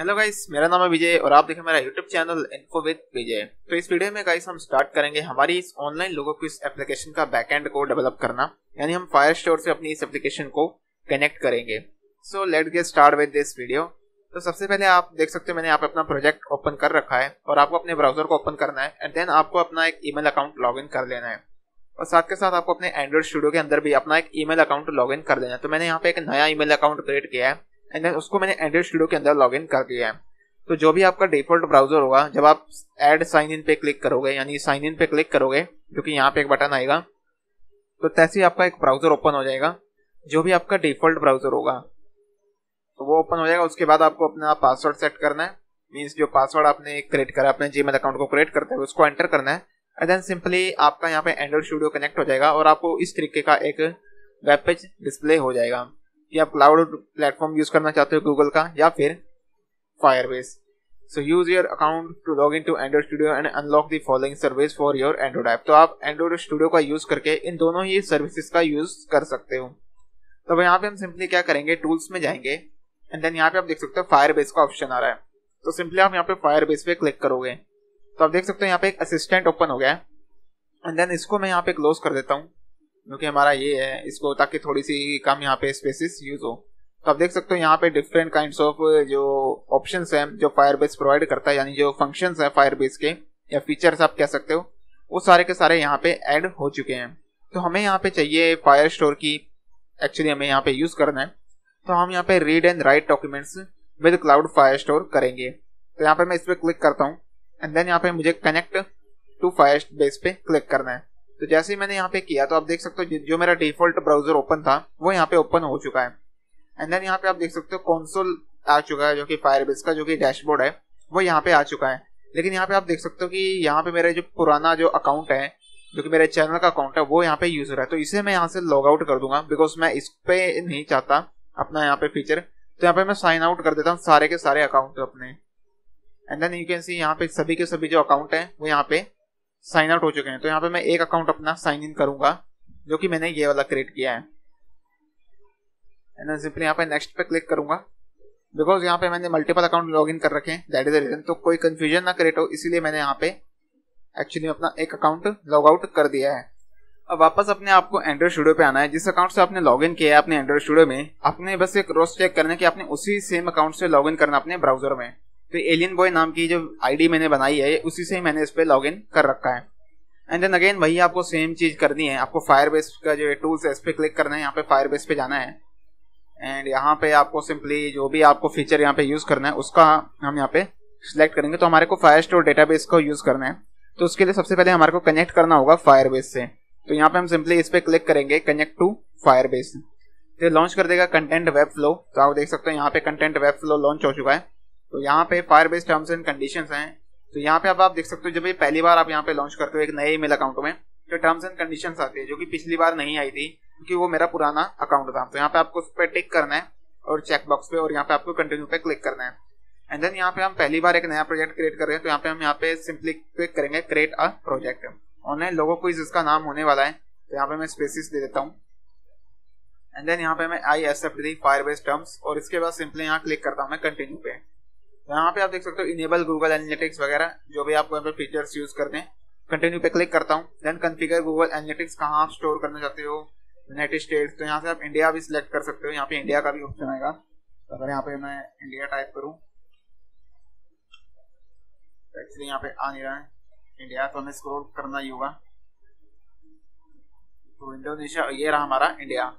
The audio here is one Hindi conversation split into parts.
हेलो गाइस मेरा नाम है विजय और आप देखें मेरा YouTube channel info with Vijay तो इस वीडियो में गाइस हम स्टार्ट करेंगे हमारी इस ऑनलाइन लोगों को इस एप्लीकेशन का बैकएंड को डेवलप करना यानी हम फायर स्टोर से अपनी इस एप्लीकेशन को कनेक्ट करेंगे so let get start with this video तो सबसे पहले आप देख सकते हो मैंने आप अपना प्रोजेक्ट ओपन कर रखा है और आपको अपने ब्राउजर को ओपन करना है एंड देन आपको अपना एक ईमेल अकाउंट लॉग कर लेना है और साथ के साथ आपको अपने एंड्रॉइड स्टूडियो के अंदर भी अपना एक ईमेल अकाउंट लॉग कर लेना है तो मैंने यहाँ पे एक नया ईमेल अकाउंट क्रिएट किया है एंड देन उसको मैंने एंड्रॉइड स्टूडियो के अंदर लॉग इन कर दिया है तो जो भी आपका डिफॉल्ट ब्राउजर होगा जब आप एड साइन इन पे क्लिक करोगे यानी साइन इन पे क्लिक करोगे जो कि यहाँ पे एक बटन आएगा तो तैसे आपका एक ब्राउजर ओपन हो जाएगा जो भी आपका डिफॉल्ट ब्राउजर होगा तो वो ओपन हो जाएगा उसके बाद आपको अपना पासवर्ड सेट करना है मीन्स जो पासवर्ड आपने क्रिएट करा अपने जीमेल अकाउंट को क्रिएट करते हुए उसको एंटर करना है एंड देन सिंपली आपका यहाँ पे एंड्रॉइड स्टूडियो कनेक्ट हो जाएगा और आपको इस तरीके का एक वेब पेज डिस्प्ले हो जाएगा या क्लाउड प्लेटफॉर्म यूज करना चाहते हो गूगल का या फिर Firebase so use your account to log in to Android Studio and unlock the following service for your Android app तो आप एंड्रॉइड स्टूडियो का यूज करके इन दोनों ही सर्विसेज का यूज कर सकते हो तो यहाँ पे हम सिंपली क्या करेंगे टूल्स में जाएंगे एंड देन यहाँ पे आप देख सकते हो फायरबेस का ऑप्शन आ रहा है तो सिंपली आप यहाँ पे फायरबेस पे क्लिक करोगे तो आप देख सकते हो यहाँ पे एक असिस्टेंट ओपन हो गया है एंड देन इसको मैं यहाँ पे क्लोज कर देता हूँ क्योंकि हमारा ये है इसको ताकि थोड़ी सी कम यहाँ पे स्पेसिस यूज हो तो आप देख सकते हो यहाँ पे डिफरेंट काइंड ऑफ जो ऑप्शन है जो बेस प्रोवाइड करता है यानी जो फंक्शन है बेस के या फीचर्स आप कह सकते हो वो सारे के सारे यहाँ पे एड हो चुके हैं तो हमें यहाँ पे चाहिए फायर स्टोर की एक्चुअली हमें यहाँ पे यूज करना है तो हम यहाँ पे read and write documents with cloud Firestore करेंगे तो यहाँ पे मैं इस पर क्लिक करता हूँ एंड देन यहाँ पे मुझे कनेक्ट टू फायर बेस पे क्लिक करना है तो जैसे ही मैंने यहाँ पे किया तो आप देख सकते हो जो मेरा डिफॉल्ट ब्राउजर ओपन था वो यहाँ पे ओपन हो चुका है एंड देन यहाँ पे आप देख सकते हो कौनसोल आ चुका है जो कि फायरबेस का जो कि डैशबोर्ड है वो यहाँ पे आ चुका है लेकिन यहाँ पे आप देख सकते हो कि यहाँ पे मेरा जो पुराना जो अकाउंट है जो कि मेरे चैनल का अकाउंट है वो यहाँ पे यूज हो रहा है तो इसे मैं यहाँ से लॉग आउट कर दूंगा बिकॉज मैं इस पे नहीं चाहता अपना यहाँ पे फीचर तो यहाँ पे मैं साइन आउट कर देता हूँ सारे के सारे अकाउंट अपने and then you can see यहाँ पे सभी के सभी जो अकाउंट है वो यहाँ पे साइन आउट हो चुके हैं तो यहाँ पे मैं एक अकाउंट अपना साइन इन करूंगा जो कि मैंने ये वाला क्रिएट किया है एंड सिंपली यहाँ पे नेक्स्ट पे क्लिक करूंगा बिकॉज यहाँ पे मैंने मल्टीपल अकाउंट लॉग इन कर रखे हैं दैट इज द रीजन तो कोई कन्फ्यूजन ना क्रिएट हो इसीलिए मैंने यहाँ पे एक्चुअली अपना एक अकाउंट लॉग आउट कर दिया है अब वापस अपने आपको एंड्रॉइड स्टूडियो पे आना है जिस अकाउंट से आपने लॉगिन किया है अपने एंड्रॉइड स्टूडियो में आपने बस एक रोज चेक करना है कि आपने उसी सेम अकाउंट से लॉगिन करना अपने ब्राउजर में तो एलियन बॉय नाम की जो आईडी मैंने बनाई है उसी से ही मैंने इस पर लॉग इन कर रखा है एंड देन अगेन वही आपको सेम चीज करनी है आपको फायर बेस का जो टूल्स है इस पर क्लिक करना है यहाँ पे फायर बेस पे जाना है एंड यहाँ पे आपको सिंपली जो भी आपको फीचर यहाँ पे यूज करना है उसका हम यहाँ पे सिलेक्ट करेंगे तो हमारे को फायर स्टोर डेटाबेस को यूज करना है तो उसके लिए सबसे पहले हमारे को कनेक्ट करना होगा फायरबेस से तो यहाँ पे हम सिंपली इस पर क्लिक करेंगे कनेक्ट टू फायरबेस तो लॉन्च कर देगा कंटेंट वेब फ्लो तो आप देख सकते हो यहाँ पे कंटेंट वेब फ्लो लॉन्च हो चुका है तो यहाँ पे Firebase terms and condition है तो यहाँ पे अब आप देख सकते हो जब ये पहली बार आप यहाँ पे लॉन्च करते हो एक नए ईमेल अकाउंट में तो टर्म्स एंड कंडीशन आती है जो कि पिछली बार नहीं आई थी क्योंकि वो मेरा पुराना अकाउंट था तो यहाँ पे आपको उस पर टिक करना है और चेकबॉक्स पे और यहाँ पे आपको कंटिन्यू पे क्लिक करना है एंड देन यहाँ पे हम पहली बार एक नया प्रोजेक्ट क्रिएट कर रहे हैं तो यहाँ पे हम यहाँ पे सिंपली क्लिक करेंगे क्रिएट अ प्रोजेक्ट ऑनलाइन लोगों को इसका नाम होने वाला है तो यहाँ पे मैं स्पेसिस दे देता हूँ एंड देन यहाँ पे मैं I accept the Firebase terms और इसके बाद सिंपली यहाँ क्लिक करता हूँ मैं कंटिन्यू पे यहाँ पे आप देख सकते हो इनेबल गूगल एनालिटिक्स वगैरह जो भी आपको यहाँ पे फीचर्स यूज करते हैं कंटिन्यू पे क्लिक करता हूँ देन कन्फिगर गूगल एनालिटिक्स कहाँ आप स्टोर करना चाहते हो यूनाइटेड स्टेट्स तो यहाँ से आप इंडिया भी सिलेक्ट कर सकते हो यहाँ पे इंडिया का भी ऑप्शन आएगा तो अगर यहाँ पे मैं इंडिया टाइप करूँ एक्चुअली यहाँ पे आ नहीं रहा है इंडिया तो हमें स्क्रोल करना ही होगा तो इंडोनेशिया ये रहा हमारा इंडिया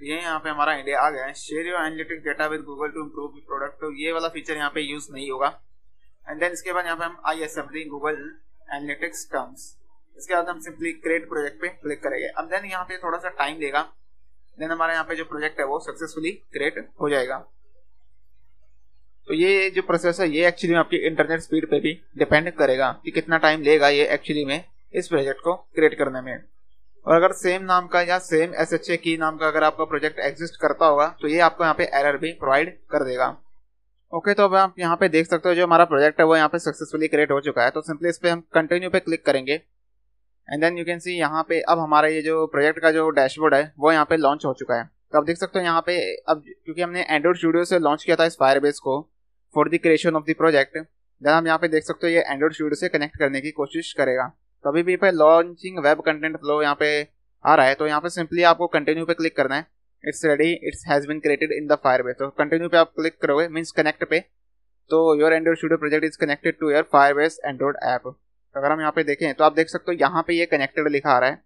तो ये यहाँ पे हमारा इंडिया आ गया है share your analytic data with Google to improve product तो ये वाला फीचर यहाँ पे यूज नहीं होगा एंड देन इसके बाद यहाँ पे हम I S F Google analytics terms इसके बाद हम सिंपली क्रिएट प्रोजेक्ट पे क्लिक करेंगे अब देन यहाँ पे थोड़ा सा टाइम देगा देन हमारा यहाँ पे जो प्रोजेक्ट है वो सक्सेसफुली क्रिएट हो जाएगा तो ये जो प्रोसेस है ये एक्चुअली में आपकी इंटरनेट स्पीड पे भी डिपेंड करेगा कि कितना टाइम लेगा ये एक्चुअली में इस प्रोजेक्ट को क्रिएट करने में और अगर सेम नाम का या सेम एस एच ए की नाम का अगर आपका प्रोजेक्ट एग्जिस्ट करता होगा तो ये आपको यहाँ पे एरर भी प्रोवाइड कर देगा ओके तो अब आप यहाँ पे देख सकते हो जो हमारा प्रोजेक्ट है वो यहाँ पे सक्सेसफुली क्रिएट हो चुका है तो सिंपली इस पर हम कंटिन्यू पे क्लिक करेंगे and then you can see यहाँ पे अब हमारा ये जो प्रोजेक्ट का जो डैशबोर्ड है वो यहाँ पे लॉन्च हो चुका है तो आप देख सकते हो यहाँ पे अब क्योंकि हमने एंड्रॉइड स्टूडियो से लॉन्च किया था इस फायरबेस को for the creation of the project then हम यहाँ पे देख सकते हो ये एंड्रॉइड स्टूडियो से कनेक्ट करने की कोशिश करेगा तो अभी भी पे लॉन्चिंग वेब कंटेंट फ्लो यहाँ पे आ रहा है तो यहाँ पे सिंपली आपको कंटिन्यू पे क्लिक करना है it's ready it's has been created in the fire तो कंटिन्यू पे आप क्लिक करोगे मीन्स कनेक्ट पे तो your Android Studio project is connected to your Firebase Android app अगर हम यहाँ पे देखें तो आप देख सकते हो यहाँ पे ये कनेक्टेड लिखा आ रहा है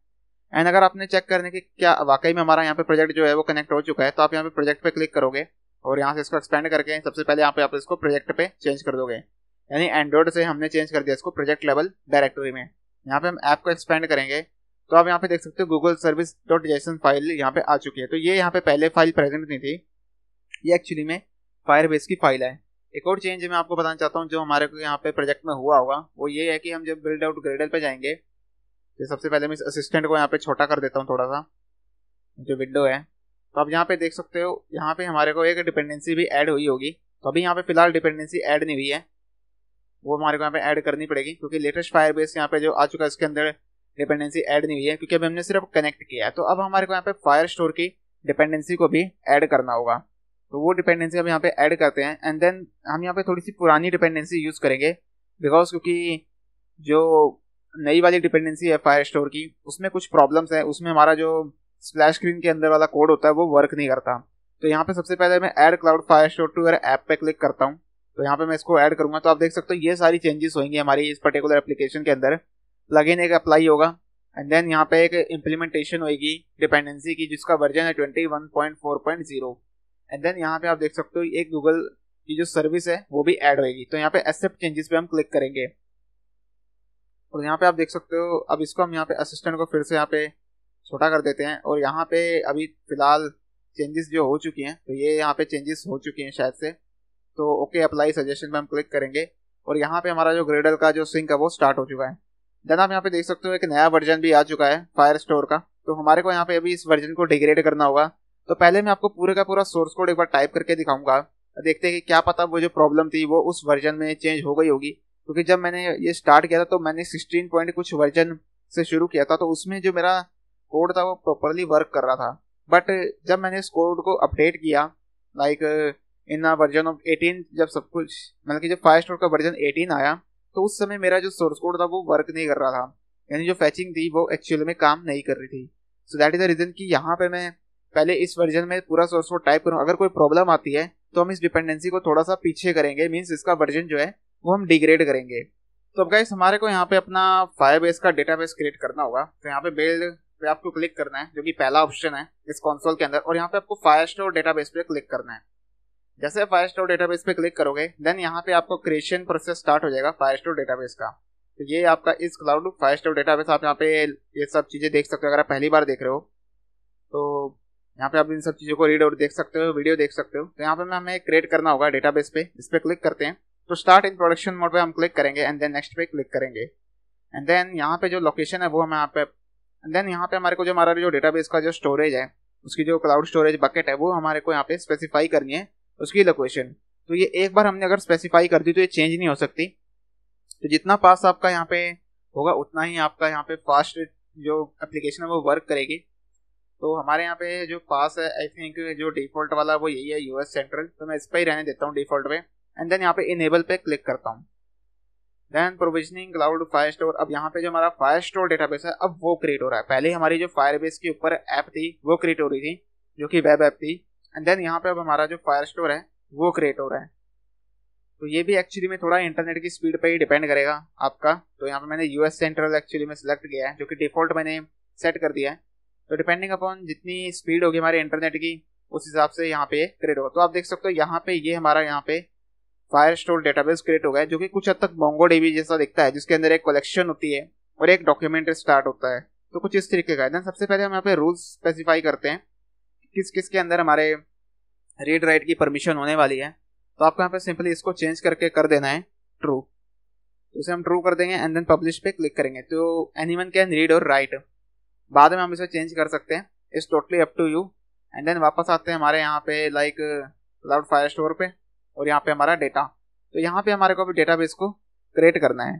एंड अगर आपने चेक करने की क्या वाकई में हमारा यहाँ पे प्रोजेक्ट जो है वो कनेक्ट हो चुका है तो आप यहाँ पे प्रोजेक्ट पे क्लिक करोगे और यहाँ से इसको एक्सपेंड करके सबसे पहले यहाँ पे आप इसको प्रोजेक्ट पे चेंज कर दोगे यानी एंड्रॉइड से हमने चेंज कर दिया इसको प्रोजेक्ट लेवल डायरेक्टरी में यहाँ पे हम ऐप को एक्सपेंड करेंगे तो आप यहाँ पे देख सकते हो Google service dot JSON file यहाँ पे आ चुकी है तो ये यहाँ पे पहले फाइल प्रेजेंट नहीं थी ये एक्चुअली में फायरबेस की फाइल है एक और चेंज मैं आपको बताना चाहता हूँ जो हमारे को यहाँ पे प्रोजेक्ट में हुआ होगा वो ये है कि हम जब बिल्ड आउट ग्रेडल पे जाएंगे तो सबसे पहले मैं इस असिस्टेंट को यहाँ पे छोटा कर देता हूँ थोड़ा सा जो विंडो है तो आप यहाँ पे देख सकते हो यहाँ पे हमारे को एक डिपेंडेंसी भी ऐड हुई होगी तो अभी यहाँ पे फिलहाल डिपेंडेंसी ऐड नहीं हुई है वो हमारे को यहाँ पे ऐड करनी पड़ेगी क्योंकि लेटेस्ट फायर बेस यहाँ पे जो आ चुका है उसके अंदर डिपेंडेंसी ऐड नहीं हुई है क्योंकि अभी हमने सिर्फ कनेक्ट किया है तो अब हमारे को यहाँ पे फायर स्टोर की डिपेंडेंसी को भी ऐड करना होगा तो वो डिपेंडेंसी हम यहाँ पे ऐड करते हैं एंड देन हम यहाँ पे थोड़ी सी पुरानी डिपेंडेंसी यूज़ करेंगे बिकॉज क्योंकि जो नई वाली डिपेंडेंसी है फायर स्टोर की उसमें कुछ प्रॉब्लम्स है उसमें हमारा जो स्प्लैश स्क्रीन के अंदर वाला कोड होता है वो वर्क नहीं करता तो यहाँ पे सबसे पहले मैं add cloud Firestore to your app पे क्लिक करता हूँ तो यहाँ पे मैं इसको ऐड करूंगा तो आप देख सकते हो ये सारी चेंजेस होंगी हमारी इस पर्टिकुलर एप्लीकेशन के अंदर प्लगइन एक अप्लाई होगा एंड देन यहाँ पे एक इम्प्लीमेंटेशन होगी डिपेंडेंसी की जिसका वर्जन है twenty one point four point zero and then यहाँ पे आप देख सकते हो एक गूगल की जो सर्विस है वो भी ऐड होगी तो यहाँ पे एक्सेप्ट चेंजेस पे हम क्लिक करेंगे और यहाँ पे आप देख सकते हो अब इसको हम यहाँ पे असिस्टेंट को फिर से यहाँ पे छोटा कर देते हैं और यहाँ पे अभी फिलहाल चेंजेस जो हो चुकी हैं तो ये यहाँ पे चेंजेस हो चुकी हैं शायद से तो ओके अप्लाई सजेशन पर हम क्लिक करेंगे और यहाँ पे हमारा जो ग्रेडल का जो सिंक है वो स्टार्ट हो चुका है देन आप यहाँ पे देख सकते हो एक नया वर्जन भी आ चुका है फायर स्टोर का तो हमारे को यहाँ पे अभी इस वर्जन को डिग्रेड करना होगा तो पहले मैं आपको पूरे का पूरा सोर्स कोड एक बार टाइप करके दिखाऊंगा देखते हैं कि क्या पता वो जो प्रॉब्लम थी वो उस वर्जन में चेंज हो गई होगी क्योंकि जब मैंने ये स्टार्ट किया था तो मैंने सिक्सटीन पॉइंट कुछ वर्जन से शुरू किया था तो उसमें जो मेरा कोड था वो प्रॉपरली वर्क कर रहा था बट जब मैंने इस कोड को अपडेट किया like in version of eighteen जब सब कुछ मतलब कि जब फायर स्टोर का वर्जन एटीन आया तो उस समय मेरा जो सोर्स कोड था वो वर्क नहीं कर रहा था यानी जो फैचिंग थी वो एक्चुअल में काम नहीं कर रही थी so that is the reason कि यहाँ पे मैं पहले इस वर्जन में पूरा सोर्स कोड टाइप करूँ अगर कोई प्रॉब्लम आती है तो हम इस डिपेंडेंसी को थोड़ा सा पीछे करेंगे मीन्स इसका वर्जन जो है वो हम डिग्रेड करेंगे तो अब गाइस हमारे को यहाँ पे अपना फायरबेस का डेटा बेस क्रिएट करना होगा तो यहाँ पे बिल्ड पे आपको क्लिक करना है जो कि पहला ऑप्शन है इस कॉन्सोल के अंदर और यहाँ पे आपको फायर स्टोर डेटाबेस पे क्लिक करना है जैसे फायर स्टोर डेटाबेस पे क्लिक करोगे देन यहाँ पे आपको क्रिएशन प्रोसेस स्टार्ट हो जाएगा फायर स्टोर डेटाबेस का तो ये आपका इस क्लाउड फायर स्टोर डेटाबेस आप यहाँ पे ये सब चीज़ें देख सकते हो अगर आप पहली बार देख रहे हो तो यहाँ पे आप इन सब चीज़ों को रीड और देख सकते हो वीडियो देख सकते हो तो यहाँ पे हमें क्रिएट करना होगा डेटाबेस पे इस पर क्लिक करते हैं तो स्टार्ट इन प्रोडक्शन मोड पे हम क्लिक करेंगे एंड देन नेक्स्ट पे क्लिक करेंगे एंड देन यहाँ पे जो लोकेशन है वो हम यहाँ पे एंड देन यहाँ पे हमारे को जो हमारा जो डेटाबेस का जो स्टोरेज है उसकी जो क्लाउड स्टोरेज बकेट है वो हमारे को यहाँ पे स्पेसिफाई करनी है उसकी लोकेशन तो ये एक बार हमने अगर स्पेसिफाई कर दी तो ये चेंज नहीं हो सकती तो जितना पास आपका यहाँ पे होगा उतना ही आपका यहाँ पे फास्ट जो एप्लीकेशन है वो वर्क करेगी तो हमारे यहाँ पे जो पास है आई थिंक जो डिफ़ॉल्ट वाला वो यही है यूएस सेंट्रल तो मैं इस पर ही रहने देता हूँ डिफ़ॉल्ट पे एंड देन यहाँ पे इनेबल पे क्लिक करता हूँ then provisioning cloud Firestore अब यहाँ पे जो हमारा फायर स्टोर डेटाबेस है अब वो क्रिएट हो रहा है पहले हमारी जो फायरबेस के ऊपर ऐप थी वो क्रिएट हो रही थी जो कि वेब ऐप थी एंड देन यहाँ पे अब हमारा जो फायर स्टोर है वो क्रिएट हो रहा है तो ये भी एक्चुअली में थोड़ा इंटरनेट की स्पीड पे ही डिपेंड करेगा आपका तो यहाँ पे मैंने यूएस सेंट्रल एक्चुअली में सिलेक्ट किया है जो कि डिफॉल्ट मैंने सेट कर दिया है तो डिपेंडिंग अपॉन जितनी स्पीड होगी हमारे इंटरनेट की उस हिसाब से यहाँ पे क्रिएट होगा तो आप देख सकते हो यहाँ पे ये हमारा यहाँ पे फायर स्टोर डेटाबेस क्रिएट हो गया है जो कि कुछ हद तक मोंगो डेवी जैसा दिखता है जिसके अंदर एक कलेक्शन होती है और एक डॉक्यूमेंट स्टार्ट होता है तो कुछ इस तरीके का है सबसे पहले हम यहाँ पे रूल्स स्पेसिफाई करते हैं किस किस के अंदर हमारे रीड राइट की परमिशन होने वाली है तो आपको यहाँ पे सिंपली इसको चेंज करके कर देना है ट्रू तो इसे हम ट्रू कर देंगे एंड देन पब्लिश पे क्लिक करेंगे तो एनी वन कैन रीड और राइट बाद में हम इसे चेंज कर सकते हैं it's totally up to you and then वापस आते हैं हमारे यहाँ पे लाइक क्लाउड फायर स्टोर पे और यहाँ पे हमारा डेटा तो यहाँ पे हमारे को भी डेटा बेस को क्रिएट करना है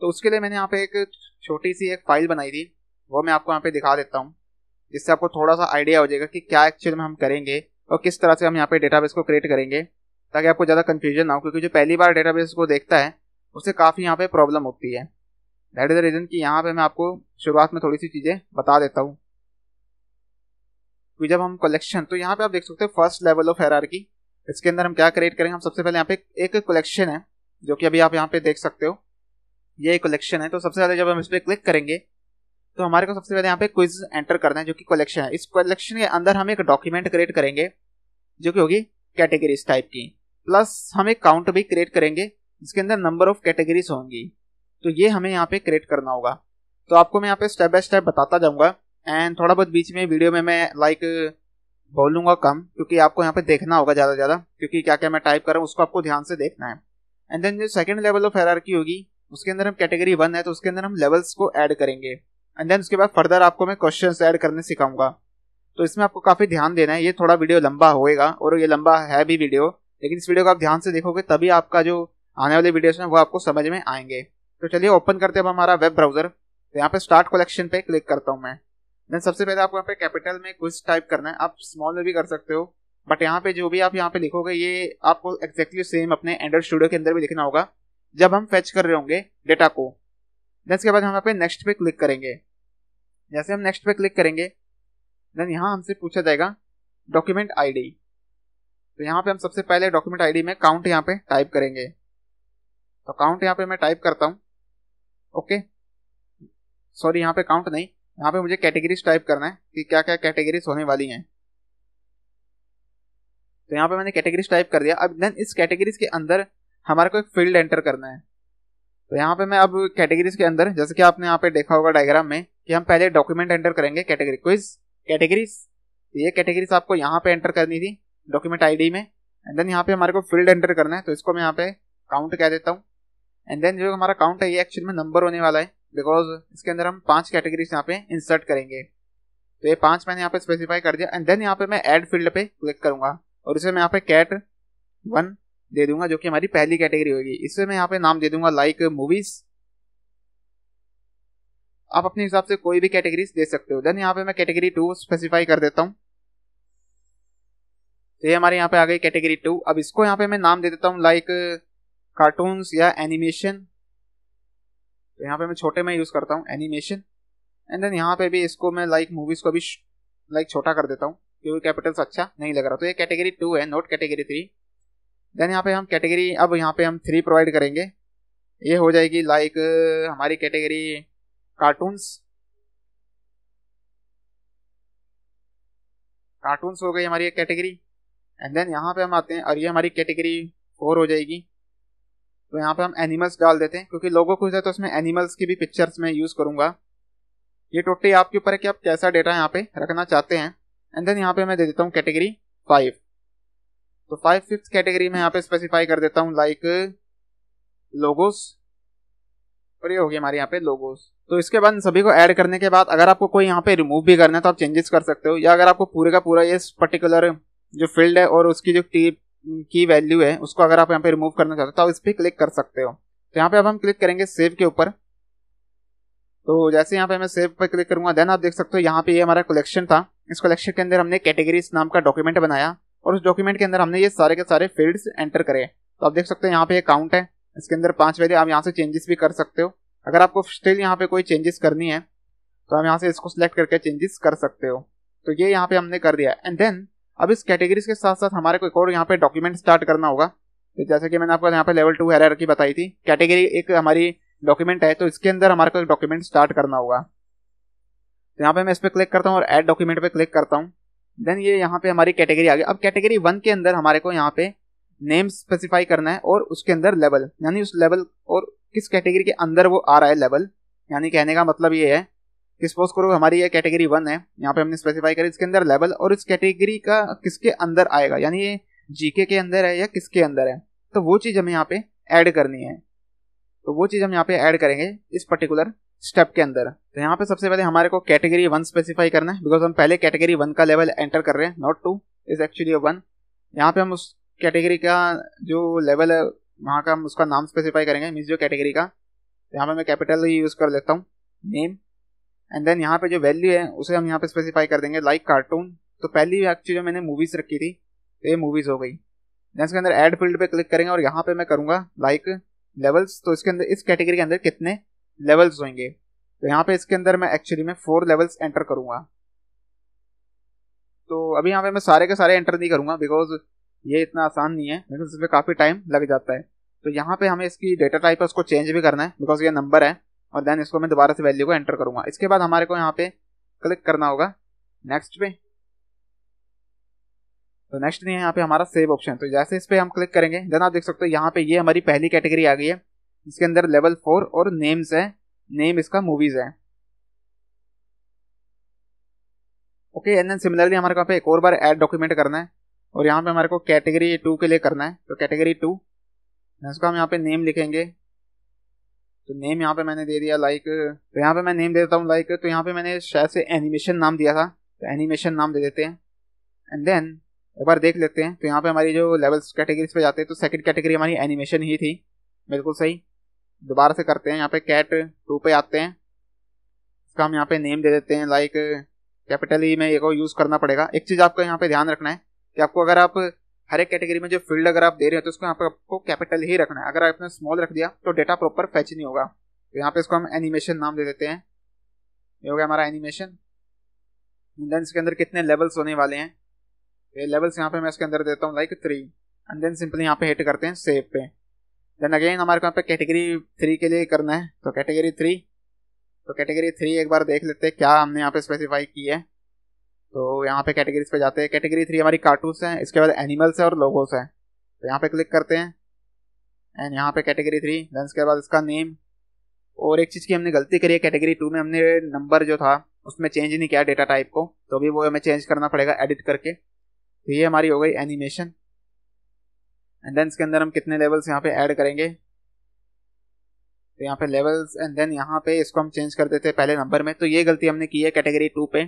तो उसके लिए मैंने यहाँ पे एक छोटी सी एक फाइल बनाई थी वो मैं आपको यहाँ पे दिखा देता हूँ जिससे आपको थोड़ा सा आइडिया हो जाएगा कि क्या एक्चुअल में हम करेंगे और किस तरह से हम यहाँ पे डेटाबेस को क्रिएट करेंगे ताकि आपको ज़्यादा कन्फ्यूजन ना हो क्योंकि जो पहली बार डेटाबेस को देखता है उसे काफ़ी यहाँ पे प्रॉब्लम होती है दैट इज़ द रीज़न कि यहाँ पे मैं आपको शुरुआत में थोड़ी सी चीज़ें बता देता हूँ कि जब हम कलेक्शन तो यहाँ पे आप देख सकते हैं फर्स्ट लेवल ऑफ एर की इसके अंदर हम क्या क्रिएट करेंगे हम सबसे पहले यहाँ पे एक कलेक्शन है जो कि अभी आप यहाँ पे देख सकते हो ये कलेक्शन है तो सबसे पहले जब हम इस पर क्लिक करेंगे तो हमारे को सबसे पहले यहाँ पे क्विज एंटर करना है जो कि कलेक्शन है इस कलेक्शन के अंदर हम एक डॉक्यूमेंट क्रिएट करेंगे जो कि होगी कैटेगरीज टाइप की प्लस हम एक काउंट भी क्रिएट करेंगे जिसके अंदर नंबर ऑफ कैटेगरीज होंगी तो ये हमें यहाँ पे क्रिएट करना होगा तो आपको मैं यहाँ पे स्टेप बाय स्टेप बताता जाऊँगा एंड थोड़ा बहुत बीच में वीडियो में मैं लाइक बोलूँगा कम क्योंकि आपको यहाँ पे देखना होगा ज़्यादा से ज़्यादा क्योंकि क्या क्या मैं टाइप कर रहा हूँ उसको आपको ध्यान से देखना है एंड देन जो सेकंड लेवल ऑफ की होगी उसके अंदर हम कैटेगरी वन है तो उसके अंदर हम लेवल्स को ऐड करेंगे एंड देन उसके बाद फर्दर आपको मैं क्वेश्चन ऐड करने सिखाऊंगा तो इसमें आपको काफ़ी ध्यान देना है ये थोड़ा वीडियो लंबा होएगा और ये लंबा है भी वीडियो लेकिन इस वीडियो को आप ध्यान से देखोगे तभी आपका जो आने वाले वीडियोस हैं वो आपको समझ में आएंगे तो चलिए ओपन करते हैं अब हमारा वेब ब्राउज़र तो यहाँ पे स्टार्ट कलेक्शन पे क्लिक करता हूँ मैं देन सबसे पहले आपको यहाँ पे कैपिटल में कुछ टाइप करना है आप स्मॉल में भी कर सकते हो बट यहाँ पे जो भी आप यहाँ पे लिखोगे ये आपको एक्जैक्टली सेम अपने एंड्रॉइड स्टूडियो के अंदर भी लिखना होगा जब हम फैच कर रहे होंगे डेटा को देन इसके बाद हम यहाँ पे नेक्स्ट पे क्लिक करेंगे जैसे हम नेक्स्ट पे क्लिक करेंगे देन यहाँ हमसे पूछा जाएगा डॉक्यूमेंट आई तो यहाँ पे हम सबसे पहले डॉक्यूमेंट आईडी में काउंट यहाँ पे टाइप करेंगे तो काउंट यहाँ पे मैं टाइप करता हूँ ओके सॉरी यहाँ पे काउंट नहीं यहाँ पे मुझे कैटेगरीज टाइप करना है कि क्या क्या कैटेगरीज होने वाली हैं तो यहाँ पे मैंने कैटेगरीज टाइप कर दिया अब देन इस कैटेगरीज के अंदर हमारे को एक फील्ड एंटर करना है तो यहाँ पे मैं अब कैटेगरीज के अंदर जैसे कि आपने यहाँ पे देखा होगा डायग्राम में कि हम पहले डॉक्यूमेंट एंटर करेंगे कैटेगरी क्विज कैटेगरीज तो ये कैटेगरीज आपको यहाँ पे एंटर करनी थी डॉक्यूमेंट आईडी में एंड देन यहाँ पे हमारे को फील्ड एंटर करना है तो इसको मैं यहाँ पे काउंट कह देता हूँ एंड देन जो हमारा काउंट है ये एक्चुअल में नंबर होने वाला है बिकॉज इसके अंदर हम पांच कैटेगरीज यहाँ पे इंसर्ट करेंगे तो ये पांच मैंने यहाँ पे स्पेसिफाई कर दिया एंड देन यहाँ पे मैं एड फील्ड पे क्लिक करूंगा और इसे मैं यहाँ पे कैट वन दे दूंगा जो कि हमारी पहली कैटेगरी होगी इससे मैं यहाँ पे नाम दे दूंगा लाइक मूवीज आप अपने हिसाब से कोई भी कैटेगरी दे सकते हो देन यहाँ पे मैं कैटेगरी टू स्पेसिफाई कर देता हूँ तो ये हमारे यहाँ पे आ गई कैटेगरी टू अब इसको यहाँ पे मैं नाम दे देता हूँ लाइक कार्टून्स या एनिमेशन तो यहाँ पे मैं छोटे में यूज करता हूँ एनिमेशन एंड देन यहाँ पे भी इसको मैं लाइक like मूवीज को भी लाइक like छोटा कर देता हूँ क्योंकि कैपिटल्स अच्छा नहीं लग रहा तो ये कैटेगरी टू है नोट कैटेगरी थ्री देन यहाँ पे हम कैटेगरी अब यहाँ पे हम थ्री प्रोवाइड करेंगे ये हो जाएगी लाइक uh, हमारी कैटेगरी कार्टून्स कार्टून्स हो गई हमारी कैटेगरी एंड देन यहाँ पे हम आते हैं और ये हमारी कैटेगरी फोर हो जाएगी तो यहाँ पे हम एनिमल्स डाल देते हैं क्योंकि लोगों को तो उसमें एनिमल्स की भी पिक्चर्स में यूज़ करूंगा ये टोटली आपके ऊपर है कि आप कैसा डेटा यहाँ पे रखना चाहते हैं एंड देन यहाँ पे मैं दे देता हूँ कैटेगरी फाइव तो फाइव फिफ्थ कैटेगरी में यहाँ पे स्पेसिफाई कर देता हूँ लाइक लोगोस और ये होगी हमारे यहाँ पे लोगोस तो इसके बाद सभी को ऐड करने के बाद अगर आपको कोई यहाँ पे रिमूव भी करना है तो आप चेंजेस कर सकते हो या अगर आपको पूरे का पूरा ये पर्टिकुलर जो फील्ड है और उसकी जो टी की वैल्यू है उसको अगर आप यहाँ पे रिमूव करना चाहते हो तो आप इस पर क्लिक कर सकते हो तो यहाँ पे अब हम क्लिक करेंगे सेव के ऊपर तो जैसे यहाँ पे मैं सेव पर क्लिक करूंगा देन आप देख सकते हो यहाँ पे ये हमारा कलेक्शन था इस कलेक्शन के अंदर हमने कैटेगरीज नाम का डॉक्यूमेंट बनाया और उस डॉक्यूमेंट के अंदर हमने ये सारे के सारे फील्ड्स एंटर करे तो आप देख सकते हो यहाँ पे काउंट है इसके अंदर पांच वैल्यू आप यहाँ से चेंजेस भी कर सकते हो अगर आपको स्टिल यहाँ पे कोई चेंजेस करनी है तो आप यहाँ से इसको सिलेक्ट करके चेंजेस कर सकते हो तो ये यहाँ पे हमने कर दिया एंड देन अब इस कैटेगरीज के साथ साथ हमारे को एक और यहाँ पे डॉक्यूमेंट स्टार्ट करना होगा तो जैसे कि मैंने आपको यहाँ पे लेवल टू हेरर की बताई थी कैटेगरी एक हमारी डॉक्यूमेंट है तो इसके अंदर हमारे को एक डॉक्यूमेंट स्टार्ट करना होगा तो यहाँ पे मैं इस पर क्लिक करता हूँ और एड डॉक्यूमेंट पे क्लिक करता हूँ देन ये यहाँ पे हमारी कैटेगरी आ गई अब कैटेगरी वन के अंदर हमारे को यहाँ पे नेम स्पेसिफाई करना है और उसके अंदर लेवल यानी उस लेवल और किस कैटेगरी के अंदर वो आ रहा है लेवल यानी कहने का मतलब ये है कि सपोज करो हमारी ये कैटेगरी वन है यहाँ पे हमने स्पेसिफाई करी इसके अंदर लेवल और इस कैटेगरी का किसके अंदर आएगा यानी ये जीके के अंदर है या किसके अंदर है तो वो चीज़ हमें यहाँ पे ऐड करनी है तो वो चीज़ हम यहाँ पे ऐड करेंगे इस पर्टिकुलर स्टेप के अंदर तो यहाँ पे सबसे पहले हमारे को कैटेगरी वन स्पेसिफाई करना है बिकॉज हम पहले कैटेगरी वन का लेवल एंटर कर रहे हैं not two is actually one यहाँ पे हम उस कैटेगरी का जो लेवल है वहाँ का हम उसका नाम स्पेसिफाई करेंगे मीन जो कैटेगरी का तो यहाँ पे मैं कैपिटल ही यूज़ कर लेता हूँ नेम एंड देन यहाँ पे जो वैल्यू है उसे हम यहाँ पे स्पेसिफाई कर देंगे लाइक like कार्टून तो पहली एक्चुअली जो मैंने मूवीज़ रखी थी तो ये मूवीज़ हो गई देन इसके अंदर एड फील्ड पे क्लिक करेंगे और यहाँ पे मैं करूँगा लाइक लेवल्स तो इसके अंदर इस कैटेगरी के अंदर कितने लेवल्स होंगे तो यहाँ पे इसके अंदर मैं एक्चुअली में फोर लेवल्स एंटर करूंगा तो अभी यहाँ पे मैं सारे के सारे एंटर नहीं करूंगा बिकॉज ये इतना आसान नहीं है लेकिन इसमें काफ़ी टाइम लग जाता है तो यहाँ पे हमें इसकी डेटा टाइप है उसको चेंज भी करना है बिकॉज ये नंबर है और देन इसको मैं दोबारा से वैल्यू को एंटर करूंगा इसके बाद हमारे को यहाँ पे क्लिक करना होगा नेक्स्ट पे तो नेक्स्ट नहीं है यहाँ पे हमारा सेव ऑप्शन तो जैसे इस पर हम क्लिक करेंगे देन आप देख सकते हो यहाँ पे ये हमारी पहली कैटेगरी आ गई है इसके अंदर लेवल फोर और नेम्स है नेम इसका मूवीज है ओके एंड देन सिमिलरली हमारे यहाँ पे एक और बार एड डॉक्यूमेंट करना है और यहाँ पे हमारे को कैटेगरी टू के लिए करना है तो कैटेगरी टू इसका हम यहाँ पे नेम लिखेंगे तो नेम यहाँ पे मैंने दे दिया लाइक तो यहाँ पे मैं नेम दे देता हूँ लाइक तो यहाँ पे मैंने शायद से एनिमेशन नाम दिया था तो एनिमेशन नाम दे देते हैं एंड देन एक बार देख लेते हैं तो यहाँ पे हमारी जो लेवल्स कैटेगरीज पे जाते हैं तो सेकंड कैटेगरी हमारी एनिमेशन ही थी बिल्कुल सही दोबारा से करते हैं यहाँ पे कैट टू पे आते हैं इसका हम यहाँ पे नेम दे देते हैं लाइक कैपिटल ई में ये को यूज़ करना पड़ेगा एक चीज़ आपको यहाँ पे ध्यान रखना है कि आपको अगर आप हर एक कैटेगरी में जो फील्ड अगर आप दे रहे हो तो उसको यहाँ पर आपको कैपिटल ही e रखना है अगर आपने स्मॉल रख दिया तो डेटा प्रॉपर फैच नहीं होगा तो यहाँ पे इसको हम एनिमेशन नाम दे देते हैं ये हो गया हमारा एनिमेशन देन इसके अंदर कितने लेवल्स होने वाले हैं ये लेवल्स यहाँ पे मैं इसके अंदर देता हूँ like three and then simply यहाँ पे हिट करते हैं सेव पे देन अगेन हमारे को यहाँ पे कैटेगरी थ्री के लिए करना है तो कैटेगरी थ्री तो कैटेगरी थ्री एक बार देख लेते हैं क्या हमने यहाँ पे स्पेसिफाई की है तो यहाँ पे कैटेगरीज पे जाते हैं कैटेगरी थ्री हमारी कार्टून है इसके बाद एनिमल्स है और लोगोस है तो यहाँ पे क्लिक करते हैं एंड यहाँ पे कैटेगरी थ्री देन उसके बाद इसका नेम और एक चीज़ की हमने गलती करी है कैटेगरी टू में हमने नंबर जो था उसमें चेंज नहीं किया डेटा टाइप को तो भी वो हमें चेंज करना पड़ेगा एडिट करके तो ये हमारी हो गई एनिमेशन एंड देन इसके अंदर हम कितने लेवल्स यहाँ पे ऐड करेंगे तो यहाँ पे लेवल्स एंड देन यहाँ पे इसको हम चेंज कर देते हैं पहले नंबर में तो ये गलती हमने की है कैटेगरी टू पे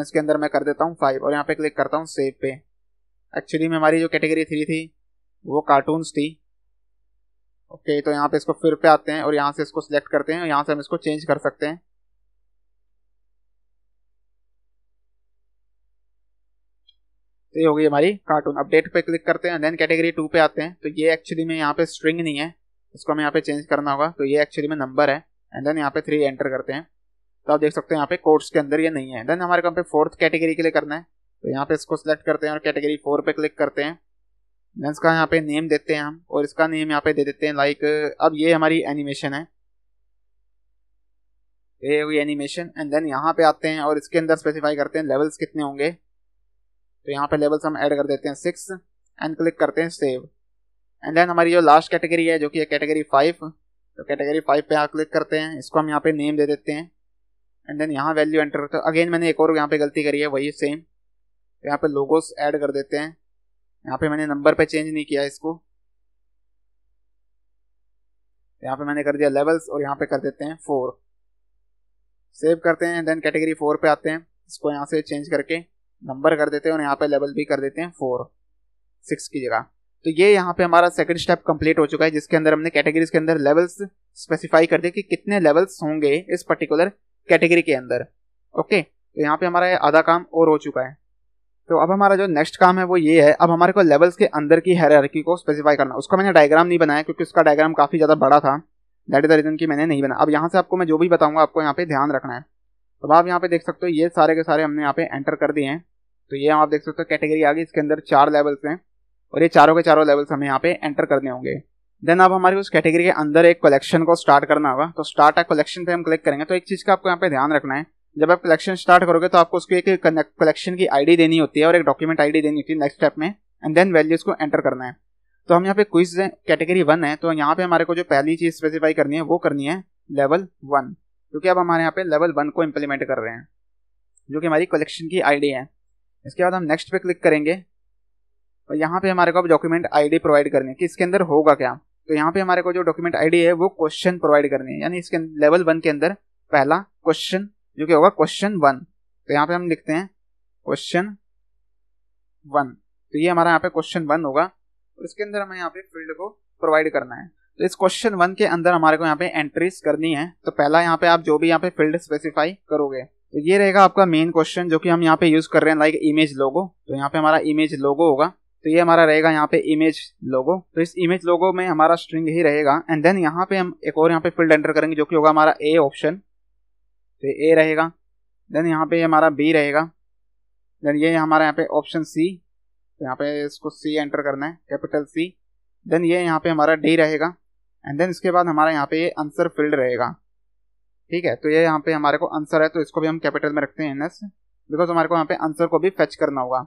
इसके अंदर मैं कर देता हूँ फाइव और यहाँ पे क्लिक करता हूँ सेव पे एक्चुअली में हमारी जो कैटेगरी थ्री थी वो कार्टून्स थी ओके okay, तो यहाँ पे इसको फिर पे आते हैं और यहाँ से इसको सिलेक्ट करते हैं और यहाँ से हम इसको चेंज कर सकते हैं तो ये होगी हमारी कार्टून अपडेट पे क्लिक करते हैं देन कैटेगरी टू पे आते हैं तो ये एक्चुअली में यहाँ पे स्ट्रिंग नहीं है इसको हमें यहाँ पे चेंज करना होगा तो ये एक्चुअली में नंबर है एंड देन यहाँ पे थ्री एंटर करते हैं तो आप देख सकते हैं यहाँ पे कोर्ट्स के अंदर ये नहीं है देन हमारे को पे फोर्थ कैटेगरी के लिए करना है तो यहाँ पे इसको सिलेक्ट करते हैं और कैटेगरी फोर पे क्लिक करते हैं देन इसका यहाँ पे नेम देते हैं हम और इसका नेम यहाँ पे दे देते हैं लाइक अब ये हमारी एनिमेशन है ये हुई एनिमेशन एंड देन यहाँ पे आते हैं और इसके अंदर स्पेसिफाई करते हैं लेवल्स कितने होंगे तो यहाँ पे लेवल्स हम ऐड कर देते हैं सिक्स एंड क्लिक करते हैं सेव एंड देन हमारी जो लास्ट कैटेगरी है जो कि है कैटेगरी फाइव तो कैटेगरी फाइव पे यहाँ क्लिक करते हैं इसको हम यहाँ पे नेम दे देते हैं एंड देन यहाँ वैल्यू एंटर करते हैं अगेन मैंने एक और यहाँ पे गलती करी है वही सेम तो यहाँ पे लोगोस ऐड कर देते हैं यहाँ पे मैंने नंबर पे चेंज नहीं किया इसको तो यहाँ पे मैंने कर दिया लेवल्स और यहाँ पे कर देते हैं फोर सेव करते हैं देन कैटेगरी फोर पे आते हैं इसको यहाँ से चेंज करके नंबर कर देते हैं और यहाँ पे लेवल भी कर देते हैं फोर सिक्स की जगह तो ये यहाँ पे हमारा सेकंड स्टेप कंप्लीट हो चुका है जिसके अंदर हमने कैटेगरीज के अंदर लेवल्स स्पेसिफाई कर दिए कि कितने लेवल्स होंगे इस पर्टिकुलर कैटेगरी के अंदर ओके तो यहाँ पे हमारा आधा काम और हो चुका है तो अब हमारा जो नेक्स्ट काम है वो ये है अब हमारे को लेवल्स के अंदर की हेरारकी को स्पेसिफाई करना उसका मैंने डायग्राम नहीं बनाया क्योंकि उसका डायग्राम काफ़ी ज़्यादा बड़ा था दैट इज द रीज़न की मैंने नहीं बनाया अब यहाँ से आपको मैं जो भी बताऊंगा आपको यहाँ पे ध्यान रखना है तो आप यहाँ पे देख सकते हो ये सारे के सारे हमने यहाँ पे एंटर कर दिए हैं तो ये आप देख सकते हो कैटेगरी आ गई इसके अंदर चार लेवल्स हैं और ये चारों के चारों लेवल्स हमें यहाँ पे एंटर करने होंगे देन अब हमारे उस कैटेगरी के अंदर एक कलेक्शन को स्टार्ट करना होगा तो स्टार्ट आ कलेक्शन पे हम क्लिक करेंगे तो एक चीज़ का आपको यहाँ पे ध्यान रखना है जब आप कलेक्शन स्टार्ट करोगे तो आपको उसकी एक कलेक्शन की आईडी देनी होती है और एक डॉक्यूमेंट आईडी देनी होती है नेक्स्ट स्टेप में एंड देन वैल्यूज को एंटर करना है तो हम यहाँ पे क्विज कैटेगरी वन है तो यहाँ पे हमारे को जो पहली चीज़ स्पेसिफाई करनी है वो करनी है लेवल वन क्योंकि अब हमारे यहाँ पे लेवल वन को इम्प्लीमेंट कर रहे हैं जो कि हमारी कलेक्शन की आईडी है इसके बाद हम नेक्स्ट पे क्लिक करेंगे और यहाँ पे हमारे को अब डॉक्यूमेंट आईडी प्रोवाइड करनी है कि इसके अंदर होगा क्या तो यहाँ पे हमारे को जो डॉक्यूमेंट आईडी है वो क्वेश्चन प्रोवाइड करनी है यानी इसके लेवल वन के अंदर पहला क्वेश्चन जो कि होगा क्वेश्चन वन तो यहाँ पे हम लिखते हैं क्वेश्चन वन तो ये हमारा यहाँ पे क्वेश्चन वन होगा और इसके अंदर हमें यहाँ पे फील्ड को प्रोवाइड करना है तो इस क्वेश्चन वन के अंदर हमारे को यहाँ पे एंट्रीज करनी है तो पहला यहाँ पे आप जो भी यहाँ पे फील्ड स्पेसिफाई करोगे तो ये रहेगा आपका मेन क्वेश्चन जो कि हम यहाँ पे यूज कर रहे हैं लाइक इमेज लोगो तो यहाँ पे हमारा इमेज लोगो होगा तो ये हमारा रहेगा यहाँ पे इमेज लोगो तो इस इमेज लोगो में हमारा स्ट्रिंग ही रहेगा एंड देन यहाँ पे हम एक और यहाँ पे फील्ड एंटर करेंगे जो कि होगा हमारा ए ऑप्शन तो ए रहेगा देन यहाँ पे हमारा बी रहेगा देन ये हमारा यहाँ पे ऑप्शन सी तो यहाँ पे इसको सी एंटर करना है कैपिटल सी देन ये यहाँ पे हमारा डी रहेगा एंड देन इसके बाद हमारा यहाँ पे आंसर फील्ड रहेगा ठीक है तो ये यहाँ पे हमारे को आंसर है तो इसको भी हम कैपिटल में रखते हैं एन एस बिकॉज हमारे को यहाँ पे आंसर को भी फेच करना होगा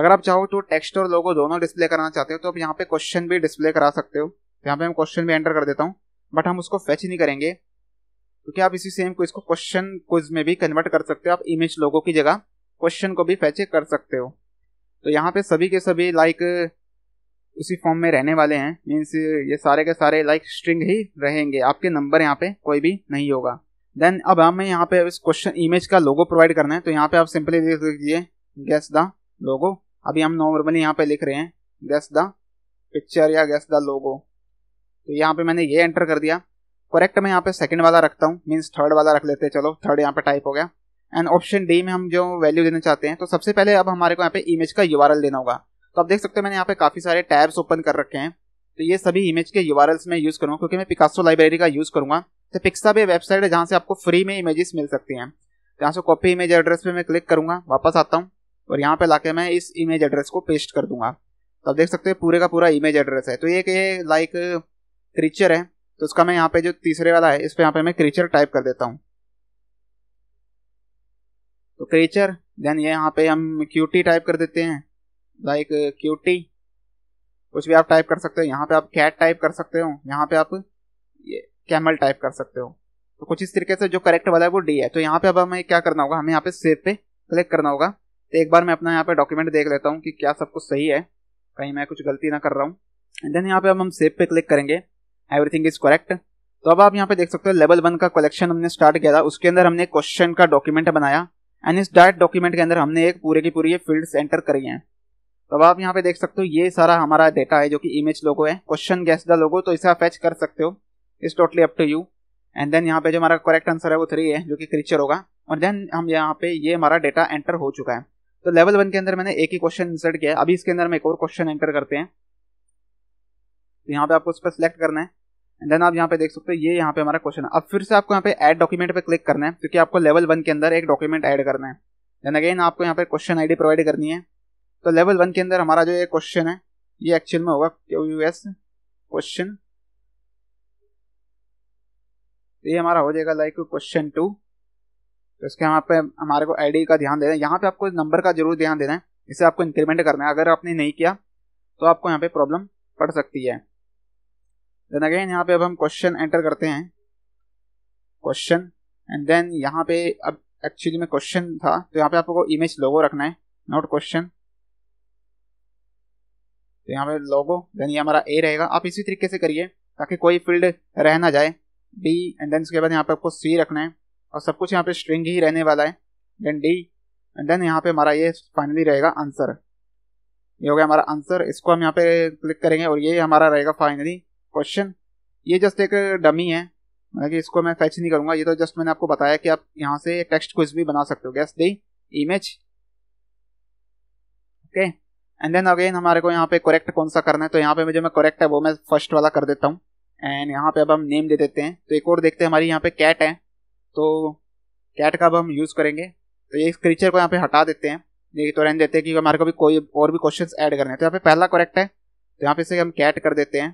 अगर आप चाहो तो टेक्स्ट और लोगो दोनों डिस्प्ले कराना चाहते हो तो आप यहाँ पे क्वेश्चन भी डिस्प्ले करा सकते हो यहाँ पे मैं क्वेश्चन भी एंटर कर देता हूँ बट हम उसको फेच नहीं करेंगे क्योंकि तो आप इसी सेम को इसको क्वेश्चन क्विज में भी कन्वर्ट कर सकते हो आप इमेज लोगों की जगह क्वेश्चन को भी फैच कर सकते हो तो यहाँ पे सभी के सभी लाइक उसी फॉर्म में रहने वाले हैं मीन्स ये सारे के सारे लाइक स्ट्रिंग ही रहेंगे आपके नंबर यहाँ पे कोई भी नहीं होगा देन अब हमें यहाँ पे इस क्वेश्चन इमेज का लोगो प्रोवाइड करना है तो यहाँ पे आप सिंपली लिख लीजिए गैस द लोगो अभी हम नॉर्मली यहाँ पे लिख रहे हैं गैस द पिक्चर या गैस द लोगो तो यहाँ पे मैंने ये एंटर कर दिया करेक्ट मैं यहाँ पे सेकंड वाला रखता हूँ मीन्स थर्ड वाला रख लेते हैं चलो थर्ड यहाँ पे टाइप हो गया एंड ऑप्शन डी में हम जो वैल्यू देना चाहते हैं तो सबसे पहले अब हमारे को यहाँ पे इमेज का यू देना होगा तो आप देख सकते हो मैंने यहाँ पे काफ़ी सारे टैब्स ओपन कर रखे हैं तो ये सभी इमेज के यू में यूज़ करूँगा क्योंकि मैं पिकासो लाइब्रेरी का यूज़ करूंगा तो पिक्सा भी वेबसाइट है जहाँ से आपको फ्री में इमेजेस मिल सकती हैं यहाँ से कॉपी इमेज एड्रेस पे मैं क्लिक करूँगा वापस आता हूँ और यहाँ पे लाके मैं इस इमेज एड्रेस को पेस्ट कर दूंगा तो आप देख सकते हैं पूरे का पूरा इमेज एड्रेस है तो ये कि लाइक क्रीचर है तो उसका मैं यहाँ पे जो तीसरे वाला है इस पर यहाँ पे मैं क्रीचर टाइप कर देता हूँ तो क्रीचर देन ये यहाँ पे हम क्यूटी टाइप कर देते हैं लाइक क्यूटी कुछ भी आप टाइप कर सकते हो यहाँ पे आप कैट टाइप कर सकते हो यहाँ पे आप ये कैमल टाइप कर सकते हो तो कुछ इस तरीके से जो करेक्ट वाला है वो डी है तो यहाँ पे अब हमें क्या करना होगा हमें यहाँ पे सेव पे क्लिक करना होगा तो एक बार मैं अपना यहाँ पे डॉक्यूमेंट देख लेता हूँ कि क्या सब कुछ सही है कहीं मैं कुछ गलती ना कर रहा हूँ एंड देन यहाँ पे अब हम सेव पे क्लिक करेंगे एवरीथिंग इज करेक्ट तो अब आप यहाँ पे देख सकते हो लेवल वन का कलेक्शन हमने स्टार्ट किया था उसके अंदर हमने क्वेश्चन का डॉक्यूमेंट बनाया एंड इस डायरेक्ट डॉक्यूमेंट के अंदर हमने एक पूरे की पूरी ये एंटर करी है तो अब आप यहाँ पे देख सकते हो ये सारा हमारा डेटा है जो कि इमेज लोगो है क्वेश्चन गैस द लोगो तो इसे आप फैच कर सकते हो is totally up to you and then यहाँ पे जो हमारा करेक्ट आंसर है वो थ्री है जो कि क्रिएचर होगा और देन हम यहाँ पे ये हमारा डेटा एंटर हो चुका है तो लेवल वन के अंदर मैंने एक ही क्वेश्चन इंसर्ट किया है अभी इसके अंदर हम एक और क्वेश्चन एंटर करते हैं तो यहाँ पे आपको उस पर सिलेक्ट करना है एंड देन आप यहाँ पे देख सकते हो ये यहाँ पे हमारा क्वेश्चन है अब फिर से आपको यहाँ पे एड डॉक्यूमेंट पे क्लिक करना है क्योंकि आपको लेवल वन के अंदर एक डॉक्यूमेंट एड करना है देन अगेन आपको यहाँ पे क्वेश्चन आईडी प्रोवाइड करनी है तो लेवल वन के अंदर हमारा जो ये क्वेश्चन है ये एक्चुअल में होगा क्यू यू एस क्वेश्चन तो ये हमारा हो जाएगा लाइक क्वेश्चन टू तो इसके यहाँ पे हमारे को आईडी का ध्यान देना है यहाँ पे आपको नंबर का जरूर ध्यान देना है इसे आपको इंक्रीमेंट करना है अगर आपने नहीं किया तो आपको यहाँ पे प्रॉब्लम पड़ सकती है देन अगेन यहाँ पे अब हम क्वेश्चन एंटर करते हैं क्वेश्चन एंड देन यहाँ पे अब एक्चुअली में क्वेश्चन था तो यहाँ पे आपको इमेज लोगो रखना है नॉट क्वेश्चन तो यहाँ पे लोगो देन ये हमारा ए रहेगा आप इसी तरीके से करिए ताकि कोई फील्ड रह ना जाए बी एंड देन उसके बाद यहाँ पे आपको सी रखना है और सब कुछ यहाँ पे स्ट्रिंग ही रहने वाला है देन डी एंड देन यहाँ पे हमारा ये फाइनली रहेगा आंसर ये हो गया हमारा आंसर इसको हम यहाँ पे क्लिक करेंगे और ये हमारा रहेगा फाइनली क्वेश्चन ये जस्ट एक डमी है मतलब कि इसको मैं फैच नहीं करूँगा ये तो जस्ट मैंने आपको बताया कि आप यहाँ से टेक्स्ट कुछ भी बना सकते हो guess the image okay and then again हमारे को यहाँ पे करेक्ट कौन सा करना है तो यहाँ पे मुझे मैं करेक्ट है वो मैं फर्स्ट वाला कर देता हूँ एंड यहाँ पे अब हम नेम दे देते हैं तो एक और देखते हैं हमारी यहाँ पे कैट है तो कैट का अब हम यूज़ करेंगे तो ये इस क्रीचर को यहाँ पे हटा देते हैं देखिए तो रहने देते हैं क्योंकि हमारे को भी कोई और भी क्वेश्चन ऐड करने हैं तो यहाँ पे पहला करेक्ट है तो यहाँ पे इसे हम कैट कर देते हैं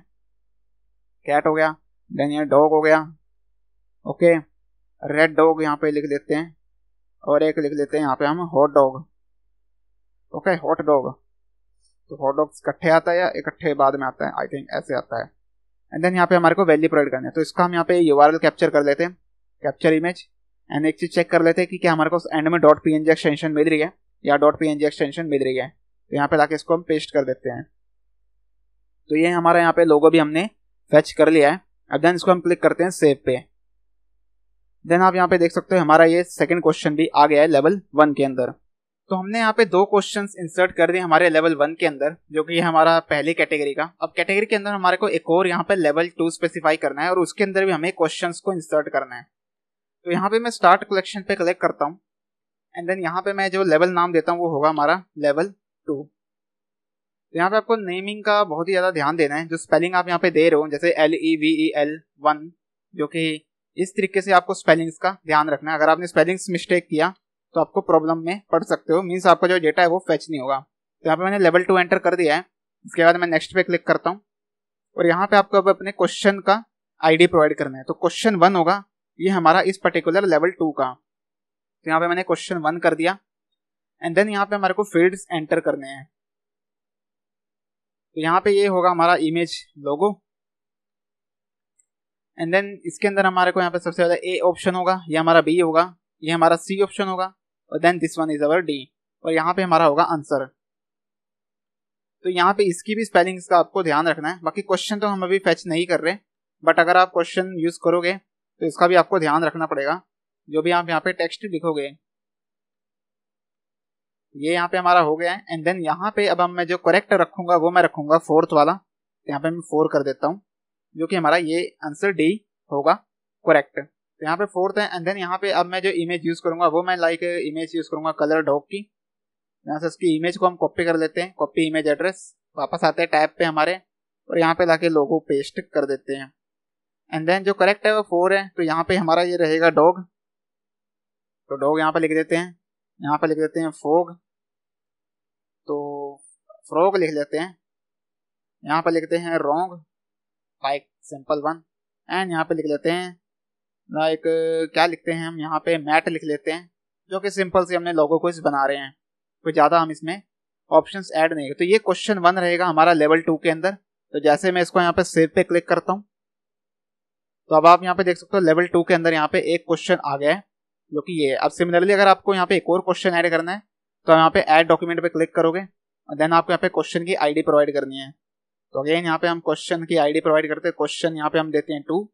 कैट हो गया देन यहाँ डॉग हो गया ओके रेड डॉग यहाँ पे लिख देते हैं और एक लिख देते हैं यहाँ पे हम hot dog okay hot dog तो हॉट डॉग इकट्ठे आता है या इकट्ठे बाद में आता है आई थिंक ऐसे आता है एंड देन यहाँ पे हमारे को वैल्यू प्रोवाइड करना है तो इसका हम यहाँ पे यू कैप्चर कर लेते हैं कैप्चर इमेज एंड एक चीज चेक कर लेते हैं कि क्या हमारे को एंड में डॉट पी एक्सटेंशन मिल रही है या डॉट पी एक्सटेंशन मिल रही है तो यहाँ पे लाके इसको हम पेस्ट कर देते हैं तो ये हमारा यहाँ पे लोगो भी हमने फैच कर लिया है अब देन इसको हम क्लिक करते हैं सेव पे देन आप यहाँ पे देख सकते हो हमारा ये सेकंड क्वेश्चन भी आ गया है लेवल वन के अंदर तो हमने यहाँ पे दो क्वेश्चंस इंसर्ट कर दिए हमारे लेवल वन के अंदर जो कि हमारा पहली कैटेगरी का अब कैटेगरी के अंदर हमारे को एक और यहाँ पे लेवल टू स्पेसिफाई करना है और उसके अंदर भी हमें क्वेश्चंस को इंसर्ट करना है तो यहाँ पे मैं स्टार्ट कलेक्शन पे कलेक्ट करता हूँ एंड देन यहाँ पे मैं जो लेवल नाम देता हूँ वो होगा हमारा लेवल टू तो यहाँ पे आपको नेमिंग का बहुत ही ज़्यादा ध्यान देना है जो स्पेलिंग आप यहाँ पे दे रहे हो जैसे L E V E L one जो कि इस तरीके से आपको स्पेलिंग्स का ध्यान रखना है अगर आपने स्पेलिंग्स मिस्टेक किया तो आपको प्रॉब्लम में पढ़ सकते हो मीन्स आपका जो डेटा है वो फैच नहीं होगा तो यहाँ पे मैंने लेवल टू एंटर कर दिया है इसके बाद मैं नेक्स्ट पे क्लिक करता हूँ और यहाँ पे आपको अब अपने क्वेश्चन का आईडी प्रोवाइड करना है तो क्वेश्चन वन होगा ये हमारा इस पर्टिकुलर लेवल टू का तो यहाँ पे मैंने क्वेश्चन वन कर दिया एंड देन यहाँ पे हमारे को फील्ड एंटर करने हैं तो यहाँ पे ये होगा हमारा इमेज लोगो एंड देन इसके अंदर हमारे को यहाँ पे सबसे ज्यादा ए ऑप्शन होगा ये हमारा बी होगा ये हमारा सी ऑप्शन होगा और then this one is our D और यहाँ पे हमारा होगा आंसर तो यहाँ पे इसकी भी स्पेलिंग का आपको ध्यान रखना है बाकी क्वेश्चन तो हम अभी फैच नहीं कर रहे बट अगर आप क्वेश्चन यूज करोगे तो इसका भी आपको ध्यान रखना पड़ेगा जो भी आप यहाँ पे टेक्स्ट लिखोगे ये यहाँ पे हमारा हो गया है एंड देन यहाँ पे अब हम मैं जो करेक्ट रखूंगा वो मैं रखूंगा फोर्थ वाला तो यहाँ पे मैं फोर कर देता हूँ जो कि हमारा ये आंसर डी होगा करेक्ट यहाँ पे फोर्थ है एंड देन यहाँ पे अब मैं जो इमेज यूज़ करूंगा वो मैं लाइक इमेज यूज़ करूंगा कलर डॉग की यहाँ से इसकी इमेज को हम कॉपी कर लेते हैं कॉपी इमेज एड्रेस वापस आते हैं टैब पे हमारे और यहाँ पे लाके लोगो पेस्ट कर देते हैं एंड देन जो करेक्ट है वो फोर है तो यहाँ पे हमारा ये रहेगा डॉग तो डॉग यहाँ पे लिख देते हैं यहाँ पे लिख देते हैं फोग तो फ्रॉग लिख लेते हैं यहाँ पे लिखते हैं wrong like simple one and यहाँ पे लिख लेते हैं लाइक एक क्या लिखते हैं हम यहाँ पे मैट लिख लेते हैं जो कि सिंपल से हमने लोगों को इस बना रहे हैं कोई ज़्यादा हम इसमें ऑप्शन ऐड नहीं है तो ये क्वेश्चन वन रहेगा हमारा लेवल टू के अंदर तो जैसे मैं इसको यहाँ पे सेव पे क्लिक करता हूँ तो अब आप यहाँ पे देख सकते हो लेवल टू के अंदर यहाँ पे एक क्वेश्चन आ गया है जो कि ये अब सिमिलरली अगर आपको यहाँ पे एक और क्वेश्चन ऐड करना है तो यहाँ पे ऐड डॉक्यूमेंट पे क्लिक करोगे और देन आपको यहाँ पे क्वेश्चन की आईडी प्रोवाइड करनी है तो अगेन यहाँ पे हम क्वेश्चन की आईडी प्रोवाइड करते हैं क्वेश्चन यहाँ पे हम देते हैं टू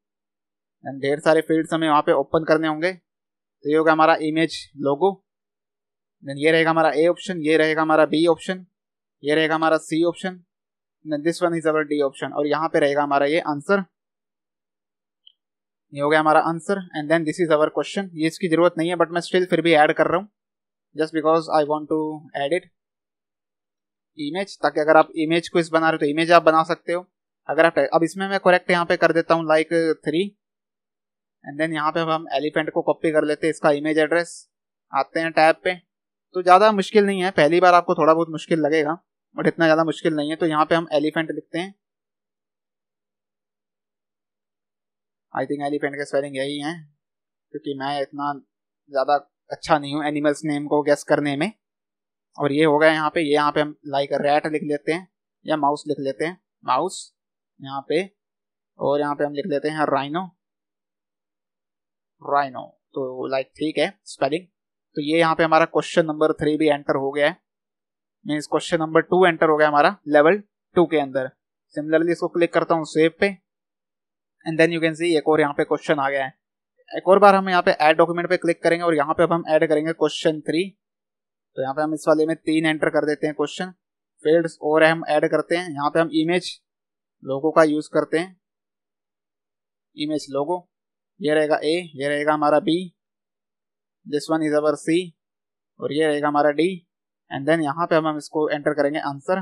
एंड ढेर सारे फील्ड्स हमें वहाँ पे ओपन करने होंगे तो ये होगा हमारा इमेज लोगो देन ये रहेगा हमारा ए ऑप्शन ये रहेगा हमारा बी ऑप्शन ये रहेगा हमारा C option this one is our D option और यहाँ पे रहेगा हमारा ये आंसर ये हो गया हमारा answer and then this is our question ये इसकी जरूरत नहीं है बट मैं स्टिल फिर भी ऐड कर रहा हूँ just because I want to add it image ताकि अगर आप इमेज को इस बना रहे हो तो इमेज आप बना सकते हो अगर आप अब इसमें मैं करेक्ट यहाँ पे कर देता हूँ लाइक थ्री एंड देन यहाँ पे हम एलिफेंट को कॉपी कर लेते हैं इसका इमेज एड्रेस आते हैं टैब पे तो ज़्यादा मुश्किल नहीं है पहली बार आपको थोड़ा बहुत मुश्किल लगेगा बट इतना ज़्यादा मुश्किल नहीं है तो यहाँ पे हम एलिफेंट लिखते हैं आई थिंक एलिफेंट का स्पेलिंग यही है क्योंकि मैं इतना ज़्यादा अच्छा नहीं हूँ एनिमल्स नेम को गैस करने में और ये हो गया यहाँ पे ये यहाँ पे हम लाइक रैट लिख लेते हैं या माउस लिख लेते हैं माउस यहाँ पे और यहाँ पे हम लिख लेते हैं राइनो राइनो तो लाइक ठीक है स्पेलिंग तो ये यहाँ पे हमारा क्वेश्चन नंबर थ्री भी एंटर हो गया है means question number two enter हो गया हमारा लेवल टू के अंदर सिमिलरली इसको क्लिक करता हूँ सेव पे and then you can see एक और यहाँ पे क्वेश्चन आ गया है एक और बार हम यहाँ पे एड डॉक्यूमेंट पे क्लिक करेंगे और यहाँ पे अब हम ऐड करेंगे क्वेश्चन थ्री तो यहाँ पे हम इस वाले में तीन एंटर कर देते हैं क्वेश्चन फील्ड और हम ऐड करते हैं यहाँ पे हम इमेज लोगों का यूज करते हैं इमेज लोगो ये रहेगा ए ये रहेगा हमारा B this one is our C और ये रहेगा हमारा डी एंड देन यहाँ पे हम हम इसको एंटर करेंगे आंसर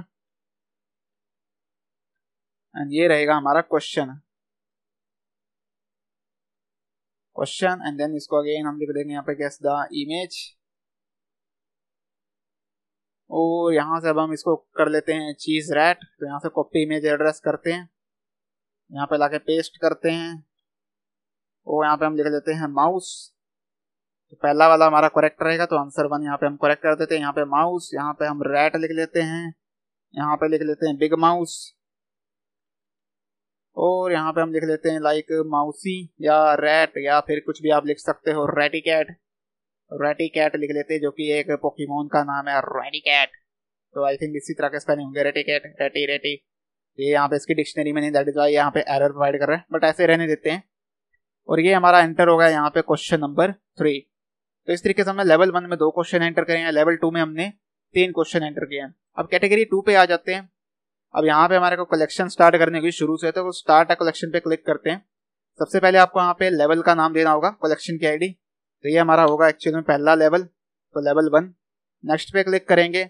एंड ये रहेगा हमारा क्वेश्चन क्वेश्चन एंड देन इसको अगेन हम लिख देंगे यहाँ पे गैस द इमेज और यहाँ से अब हम इसको कर लेते हैं चीज रैट तो यहाँ से कॉपी इमेज एड्रेस करते हैं यहाँ पे लाके पेस्ट करते हैं तो यहाँ पे हम लिख लेते हैं माउस तो पहला वाला हमारा करेक्ट रहेगा तो आंसर वन यहाँ पे हम करेक्ट कर देते हैं यहाँ पे माउस यहाँ पे हम रैट लिख लेते हैं यहाँ पे लिख लेते हैं बिग माउस और यहाँ पे हम लिख लेते हैं लाइक माउसी या रैट या फिर कुछ भी आप लिख सकते हो रेटी कैट रेटी कैट लिख लेते हैं जो कि एक पोकीमोन का नाम है रेटी कैट तो आई थिंक इसी तरह के स्पेलिंग होंगे रेटी कैट रेटी रेटी ये यहाँ पे इसकी डिक्शनरी में नहीं दैट इज वाई यहाँ पे एरर प्रोवाइड कर रहे हैं बट ऐसे रहने देते हैं और ये हमारा एंटर होगा यहाँ पे क्वेश्चन नंबर थ्री तो इस तरीके से हमने लेवल वन में दो क्वेश्चन एंटर करे हैं लेवल टू में हमने तीन क्वेश्चन एंटर किए हैं अब कैटेगरी टू पे आ जाते हैं अब यहाँ पे हमारे को कलेक्शन स्टार्ट करने की शुरू से तो स्टार्ट कलेक्शन पे क्लिक करते हैं सबसे पहले आपको यहाँ पे लेवल का नाम देना होगा कलेक्शन की आईडी तो ये हमारा होगा एक्चुअल में पहला लेवल तो लेवल वन नेक्स्ट पे क्लिक करेंगे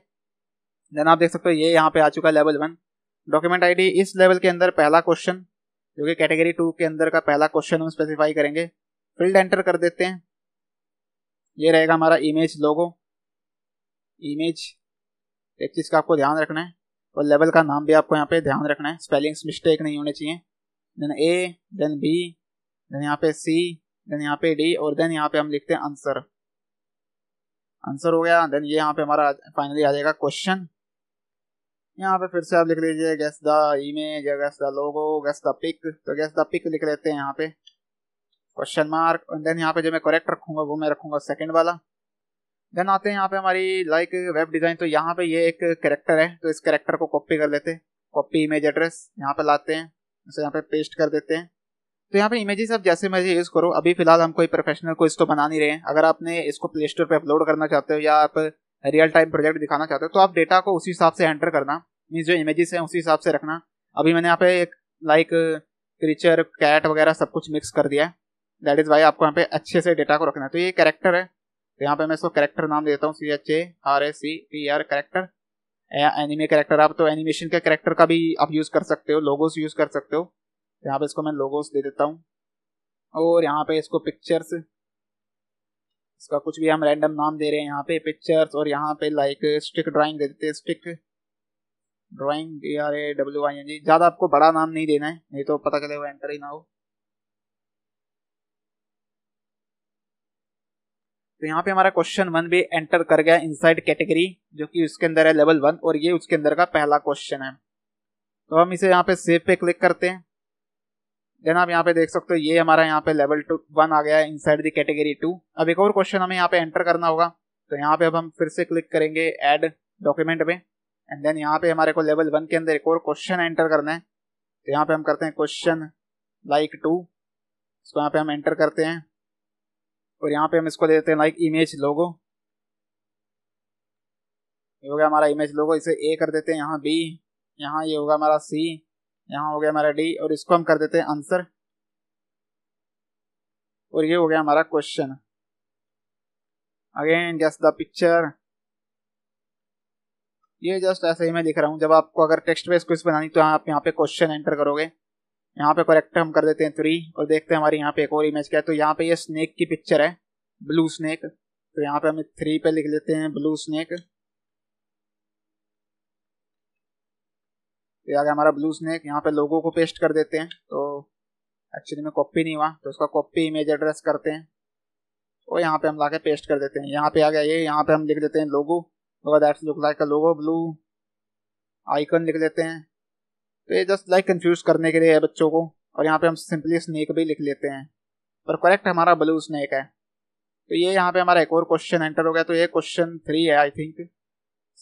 देन आप देख सकते हो ये यहाँ पे आ चुका है लेवल वन डॉक्यूमेंट आईडी इस लेवल के अंदर पहला क्वेश्चन जो कि कैटेगरी टू के अंदर का पहला क्वेश्चन हम स्पेसिफाई करेंगे फील्ड एंटर कर देते हैं ये रहेगा हमारा इमेज लोगो इमेज एक चीज़ का आपको ध्यान रखना है और लेवल का नाम भी आपको यहाँ पे ध्यान रखना है स्पेलिंग्स मिस्टेक नहीं होने चाहिए then A then B then यहाँ पे सी देन यहाँ पे डी और देन यहाँ पे हम लिखते हैं आंसर आंसर हो गया देन ये यहाँ पे हमारा फाइनली आ जाएगा क्वेश्चन यहाँ पे फिर से आप लिख लीजिए गैस द इमेज या guess the logo guess the pic तो गैस द पिक लिख लेते हैं यहाँ पे क्वेश्चन मार्क देन यहाँ पे जो मैं करेक्ट रखूंगा वो मैं रखूंगा सेकंड वाला देन आते हैं यहाँ पे हमारी लाइक वेब डिजाइन तो यहाँ पे ये एक करेक्टर है तो इस करेक्टर को कॉपी कर लेते हैं कॉपी इमेज एड्रेस यहाँ पे लाते हैं उसे यहाँ पे पेस्ट कर देते हैं तो यहाँ पे इमेजेस आप जैसे मर्जी यूज़ करो अभी फिलहाल हम कोई प्रोफेशनल कोर्स तो बना नहीं रहे हैं अगर आपने इसको प्ले स्टोर पर अपलोड करना चाहते हो या आप रियल टाइम प्रोजेक्ट दिखाना चाहते हो तो आप डेटा को उसी हिसाब से एंटर करना मीन जो इमेजेस है उसी हिसाब से रखना अभी मैंने यहाँ पे एक लाइक क्रीचर कैट वगैरह सब कुछ मिक्स कर दिया है दैट इज़ वाई आपको यहाँ पे अच्छे से डेटा को रखना है तो ये कैरेक्टर है तो यहाँ पे मैं इसको कैरेक्टर नाम देता हूँ C H A R A C P R character anime character आप तो एनिमेशन के कैरेक्टर का भी आप यूज़ कर सकते हो लोगोस यूज़ कर सकते हो तो यहाँ पे इसको मैं लोगोस दे देता हूँ और यहाँ पे इसको पिक्चर्स इसका कुछ भी हम रैंडम नाम दे रहे हैं यहाँ पे पिक्चर्स और यहाँ पे लाइक स्टिक ड्राइंग दे देते हैं stick drawing D R A W I N G ज़्यादा आपको बड़ा नाम नहीं देना है नहीं तो पता चले वो एंटर ही ना हो तो यहाँ पे हमारा क्वेश्चन वन भी एंटर कर गया इनसाइड कैटेगरी जो कि उसके अंदर है लेवल वन और ये उसके अंदर का पहला क्वेश्चन है तो हम इसे यहाँ पे सेव पे क्लिक करते हैं देन आप यहाँ पे देख सकते हो ये हमारा यहाँ पे लेवल टू वन आ गया है इनसाइड द कैटेगरी टू अब एक और क्वेश्चन हमें यहाँ पे एंटर करना होगा तो यहाँ पे अब हम फिर से क्लिक करेंगे एड डॉक्यूमेंट में एंड देन यहाँ पे हमारे को लेवल वन के अंदर एक और क्वेश्चन एंटर करना है तो यहाँ पे हम करते हैं क्वेश्चन लाइक टू इसको यहाँ पे हम एंटर करते हैं और यहाँ पे हम इसको देते हैं लाइक इमेज लोगो ये हो गया हमारा इमेज लोगो इसे ए कर देते हैं यहाँ बी यहाँ ये होगा हमारा सी यहाँ हो गया हमारा डी और इसको हम कर देते हैं आंसर और ये हो गया हमारा question again just the picture ये जस्ट ऐसे ही मैं लिख रहा हूँ जब आपको अगर टेक्स्ट बेस क्विज बनानी तो आप यहाँ पे क्वेश्चन एंटर करोगे यहाँ पे करेक्ट हम कर देते हैं थ्री और देखते हैं हमारी यहाँ पे एक और इमेज क्या है तो यहाँ पे ये स्नेक की पिक्चर है ब्लू स्नेक तो यहाँ पे हम थ्री पे लिख लेते हैं ब्लू स्नेक तो आ गया हमारा ब्लू स्नेक यहाँ पे लोगों को पेस्ट कर देते हैं तो एक्चुअली में कॉपी नहीं हुआ तो उसका कॉपी इमेज एड्रेस करते हैं और यहाँ पे हम ला पेस्ट कर देते हैं यहाँ पे आ गया ये यहाँ पे हम लिख देते हैं लोगो मगर that's look like a logo blue icon लिख लेते हैं तो ये जस्ट लाइक कंफ्यूज करने के लिए है बच्चों को और यहाँ पे हम सिंपली स्नेक भी लिख लेते हैं पर करेक्ट हमारा ब्लू स्नेक है तो ये यहाँ पे हमारा एक और क्वेश्चन एंटर हो गया तो ये क्वेश्चन थ्री है I think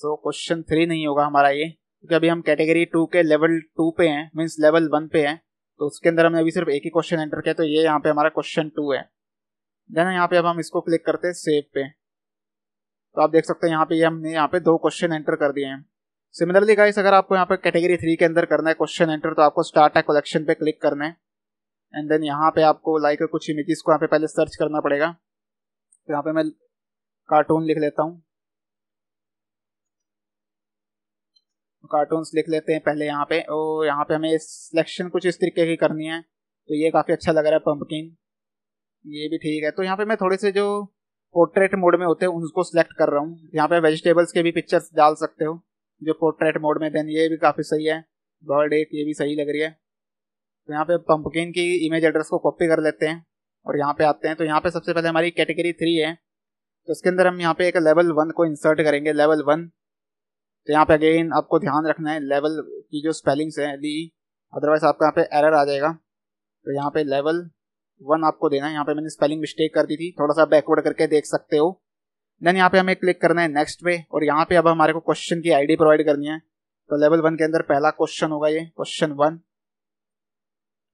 so question three नहीं होगा हमारा ये क्योंकि अभी हम कैटेगरी टू के लेवल टू पे हैं मीन्स लेवल वन पे हैं तो उसके अंदर हमने अभी सिर्फ एक ही क्वेश्चन एंटर किया तो ये यहाँ पे हमारा क्वेश्चन टू है देन यहाँ पे अब हम इसको क्लिक करते हैं सेव पे तो आप देख सकते हैं यहाँ पे हमने यहाँ पे दो क्वेश्चन एंटर कर दिए हैं सिमिलरली गाइस अगर आपको यहाँ पे कैटेगरी थ्री के अंदर करना है क्वेश्चन एंटर तो आपको स्टार्ट है कलेक्शन पे क्लिक करना है एंड देन यहाँ पे आपको लाइक कुछ इमेजेस को यहाँ पे पहले सर्च करना पड़ेगा तो यहाँ पे मैं कार्टून लिख लेता हूँ कार्टून्स लिख लेते हैं पहले यहाँ पे और यहाँ पे हमें सिलेक्शन कुछ इस तरीके की करनी है तो ये काफ़ी अच्छा लग रहा है पंपकिन ये भी ठीक है तो यहाँ पे मैं थोड़े से जो पोर्ट्रेट मोड में होते हैं उनको सिलेक्ट कर रहा हूँ यहाँ पे वेजिटेबल्स के भी पिक्चर्स डाल सकते हो जो पोर्ट्रेट मोड में देन ये भी काफ़ी सही है बर्ड एक ये भी सही लग रही है तो यहाँ पे पंपकिन की इमेज एड्रेस को कॉपी कर लेते हैं और यहाँ पे आते हैं तो यहाँ पे सबसे पहले हमारी कैटेगरी थ्री है तो इसके अंदर हम यहाँ पे एक लेवल वन को इंसर्ट करेंगे लेवल वन तो यहाँ पे अगेन आपको ध्यान रखना है लेवल की जो स्पेलिंग्स हैं ली अदरवाइज आपका यहाँ पे एरर आ जाएगा तो यहाँ पे लेवल वन आपको देना है यहाँ पे मैंने स्पेलिंग मिस्टेक कर दी थी थोड़ा सा बैकवर्ड करके देख सकते हो देन यहाँ पे हमें क्लिक करना है नेक्स्ट पे और यहाँ पे अब हमारे को क्वेश्चन की आईडी प्रोवाइड करनी है तो लेवल वन के अंदर पहला क्वेश्चन होगा ये question one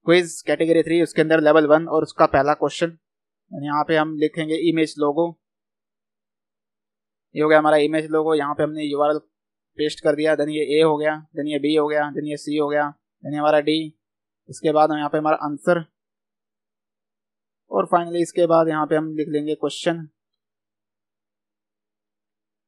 quiz category three उसके अंदर लेवल वन और उसका पहला क्वेश्चन यहाँ पे हम लिखेंगे इमेज लोगो ये हो गया हमारा इमेज लोगो यहाँ पे हमने यू पेस्ट कर दिया देन ये ए हो गया देन ये बी हो गया देन ये सी हो गया देन हमारा डी इसके बाद यहाँ पे हमारा आंसर और फाइनली इसके बाद यहाँ पे हम लिख लेंगे क्वेश्चन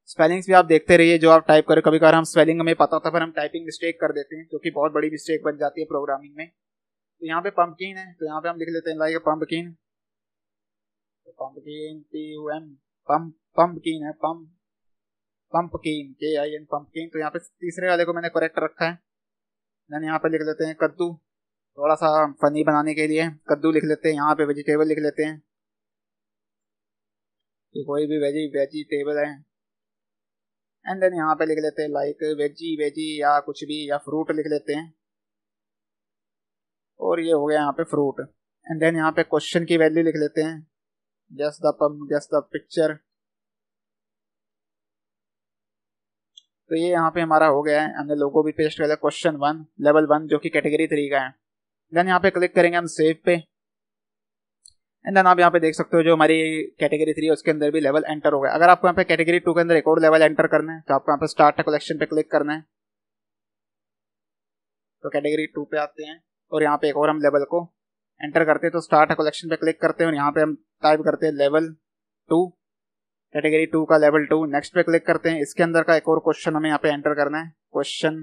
स्पेलिंग्स भी आप देखते रहिए जो आप टाइप करें कभी कभार हम स्पेलिंग में पता होता पर हम टाइपिंग मिस्टेक कर देते हैं क्योंकि बहुत बड़ी मिस्टेक बन जाती है प्रोग्रामिंग में तो यहाँ पे पंपकिन है तो यहाँ पे हम लिख लेते हैं like pumpkin pumpkin P U M pump pumpkin है pump pumpkin K I N pumpkin तो यहाँ पे तीसरे वाले को मैंने करेक्ट रखा है मैंने यहाँ पे लिख लेते हैं कद्दू थोड़ा सा फनी बनाने के लिए कद्दू लिख लेते हैं यहाँ पे वेजिटेबल लिख लेते हैं कि कोई भी वेजी वेजिटेबल है एंड देन यहाँ पे लिख लेते हैं लाइक वेजी वेजी या कुछ भी या फ्रूट लिख लेते हैं और ये हो गया यहाँ पे फ्रूट एंड देन यहाँ पे क्वेश्चन की वैल्यू लिख लेते हैं just the pump just the picture तो ये यहाँ पे हमारा हो गया है हमने लोगों भी पेस्ट कर लिया क्वेश्चन वन लेवल वन जो कि कैटेगरी थ्री का है देन यहाँ पे क्लिक करेंगे हम सेव पे एंड देन आप यहाँ पे देख सकते हो जो हमारी कैटेगरी थ्री है उसके अंदर भी लेवल एंटर हो गया अगर आपको यहाँ पे कैटेगरी टू के अंदर एक और लेवल एंटर करना है तो आपको यहाँ पे स्टार्ट कलेक्शन पे क्लिक करना है तो कैटेगरी टू पे आते हैं और यहाँ पे एक और हम लेवल को एंटर करते हैं तो स्टार्ट कलेक्शन पे क्लिक करते हैं और यहाँ पे हम टाइप करते हैं लेवल टू कैटेगरी टू का लेवल टू नेक्स्ट पे क्लिक करते हैं इसके अंदर का एक और क्वेश्चन हमें यहाँ पे एंटर करना है क्वेश्चन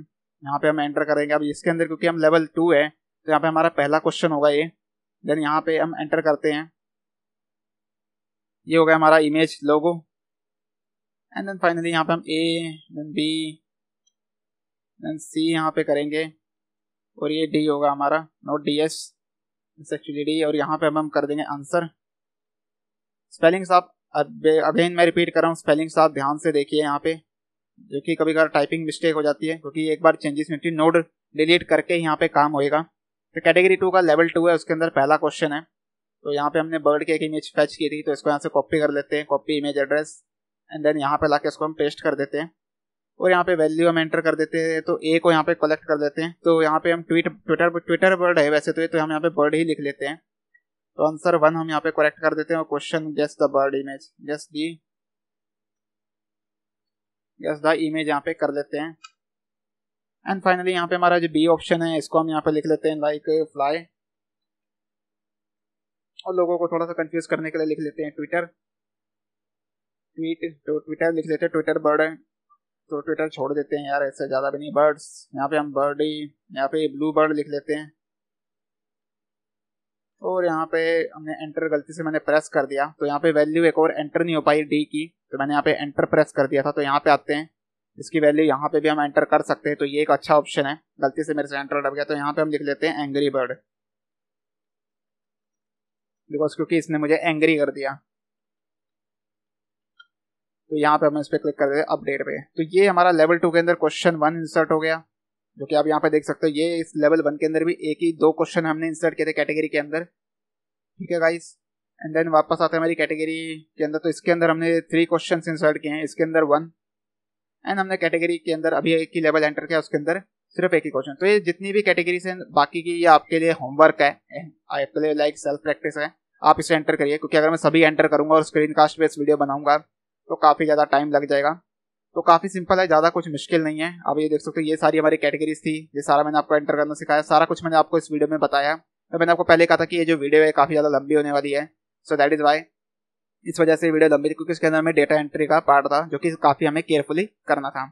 यहाँ पे हम एंटर करेंगे अब इसके अंदर क्योंकि हम लेवल टू है तो यहाँ पे हमारा पहला क्वेश्चन होगा ये देन यहाँ पे हम एंटर करते हैं ये हो गया हमारा image logo and then finally यहाँ पे हम A then B then C यहाँ पे करेंगे और ये डी होगा हमारा note D S actually D और यहाँ पे हम कर देंगे आंसर स्पेलिंग्स आप अगेन मैं रिपीट कर रहा हूँ स्पेलिंग्स आप ध्यान से देखिए यहाँ पे जो कि कभी कभार टाइपिंग मिस्टेक हो जाती है क्योंकि एक बार चेंजेस है नोड डिलीट करके यहाँ पे काम होएगा तो कैटेगरी टू का लेवल टू है उसके अंदर पहला क्वेश्चन है तो यहाँ पे हमने बर्ड की एक इमेज फैच की थी तो इसको यहाँ से कॉपी कर लेते हैं copy image address and then यहाँ पे लाके इसको हम पेस्ट कर देते हैं और यहाँ पे वैल्यू हम एंटर कर देते हैं तो ए को यहाँ पे कलेक्ट कर देते हैं तो यहाँ पे हम ट्वीट ट्विटर ट्विटर बर्ड है वैसे तो ये तो हम यहाँ पे बर्ड ही लिख लेते हैं तो आंसर वन हम यहाँ पे कलेक्ट कर देते हैं और question just the bird image just the just the image यहाँ पे कर लेते हैं एंड फाइनली यहाँ पे हमारा जो बी ऑप्शन है इसको हम यहाँ पे लिख लेते हैं लाइक फ्लाई uh, और लोगों को थोड़ा सा कंफ्यूज करने के लिए लिख लेते हैं ट्विटर ट्वीट तो ट्विटर लिख लेते हैं ट्विटर बर्ड तो ट्विटर छोड़ देते हैं यार ऐसे ज़्यादा भी नहीं बर्ड्स यहाँ पे हम बर्ड ही यहाँ पे ब्लू बर्ड लिख लेते हैं और यहाँ पे हमने एंटर गलती से मैंने प्रेस कर दिया तो यहाँ पे वैल्यू एक और एंटर नहीं हो पाई डी की तो मैंने यहाँ पे एंटर प्रेस कर दिया था तो यहाँ पे आते हैं इसकी वैल्यू यहाँ पे भी हम एंटर कर सकते हैं तो ये एक अच्छा ऑप्शन है गलती से मेरे से एंटर डब गया तो यहाँ पे हम लिख लेते हैं एंग्री बर्ड बिकॉज क्योंकि इसने मुझे एंग्री कर दिया तो यहाँ पे हम इस पर क्लिक कर देते अपडेट पे तो ये हमारा लेवल टू के अंदर क्वेश्चन वन इंसर्ट हो गया जो कि आप यहाँ पे देख सकते हो ये इस लेवल वन के अंदर भी एक ही दो क्वेश्चन हमने इंसर्ट किए थे कैटेगरी के अंदर ठीक है गाइस एंड देन वापस आते हैं हमारी कैटेगरी के अंदर तो इसके अंदर हमने थ्री क्वेश्चन इंसर्ट किए हैं इसके अंदर वन एंड हमने कैटेगरी के अंदर अभी एक ही लेवल एंटर किया उसके अंदर सिर्फ एक ही क्वेश्चन तो ये जितनी भी कैटेगरीज हैं बाकी की ये आपके लिए होमवर्क है आपके लिए लाइक सेल्फ प्रैक्टिस है आप इसे एंटर करिए क्योंकि अगर मैं सभी एंटर करूंगा और स्क्रीन कास्ट बेस्ड वीडियो बनाऊंगा तो काफ़ी ज़्यादा टाइम लग जाएगा तो काफ़ी सिंपल है ज़्यादा कुछ मुश्किल नहीं है आप ये देख सकते हो ये सारी हमारी कैटेगरीज थी ये सारा मैंने आपको एंटर करना सिखाया सारा कुछ मैंने आपको इस वीडियो में बताया तो मैंने आपको पहले कहा था कि ये जो वीडियो है काफ़ी ज़्यादा लंबी होने वाली है सो दैट इज़ वाई इस वजह से वीडियो लंबी थी क्योंकि उसके अंदर हमें डेटा एंट्री का पार्ट था जो कि काफ़ी हमें केयरफुली करना था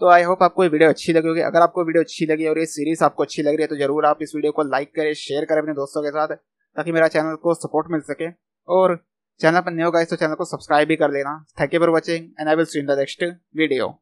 तो आई होप आपको ये वीडियो अच्छी लगी होगी अगर आपको वीडियो अच्छी लगी और ये सीरीज़ आपको अच्छी लग रही है तो ज़रूर आप इस वीडियो को लाइक करें शेयर करें अपने दोस्तों के साथ ताकि मेरा चैनल को सपोर्ट मिल सके और चैनल पर नहीं होगा इस तो चैनल को सब्सक्राइब भी कर लेना thank you for watching and I will see in the next video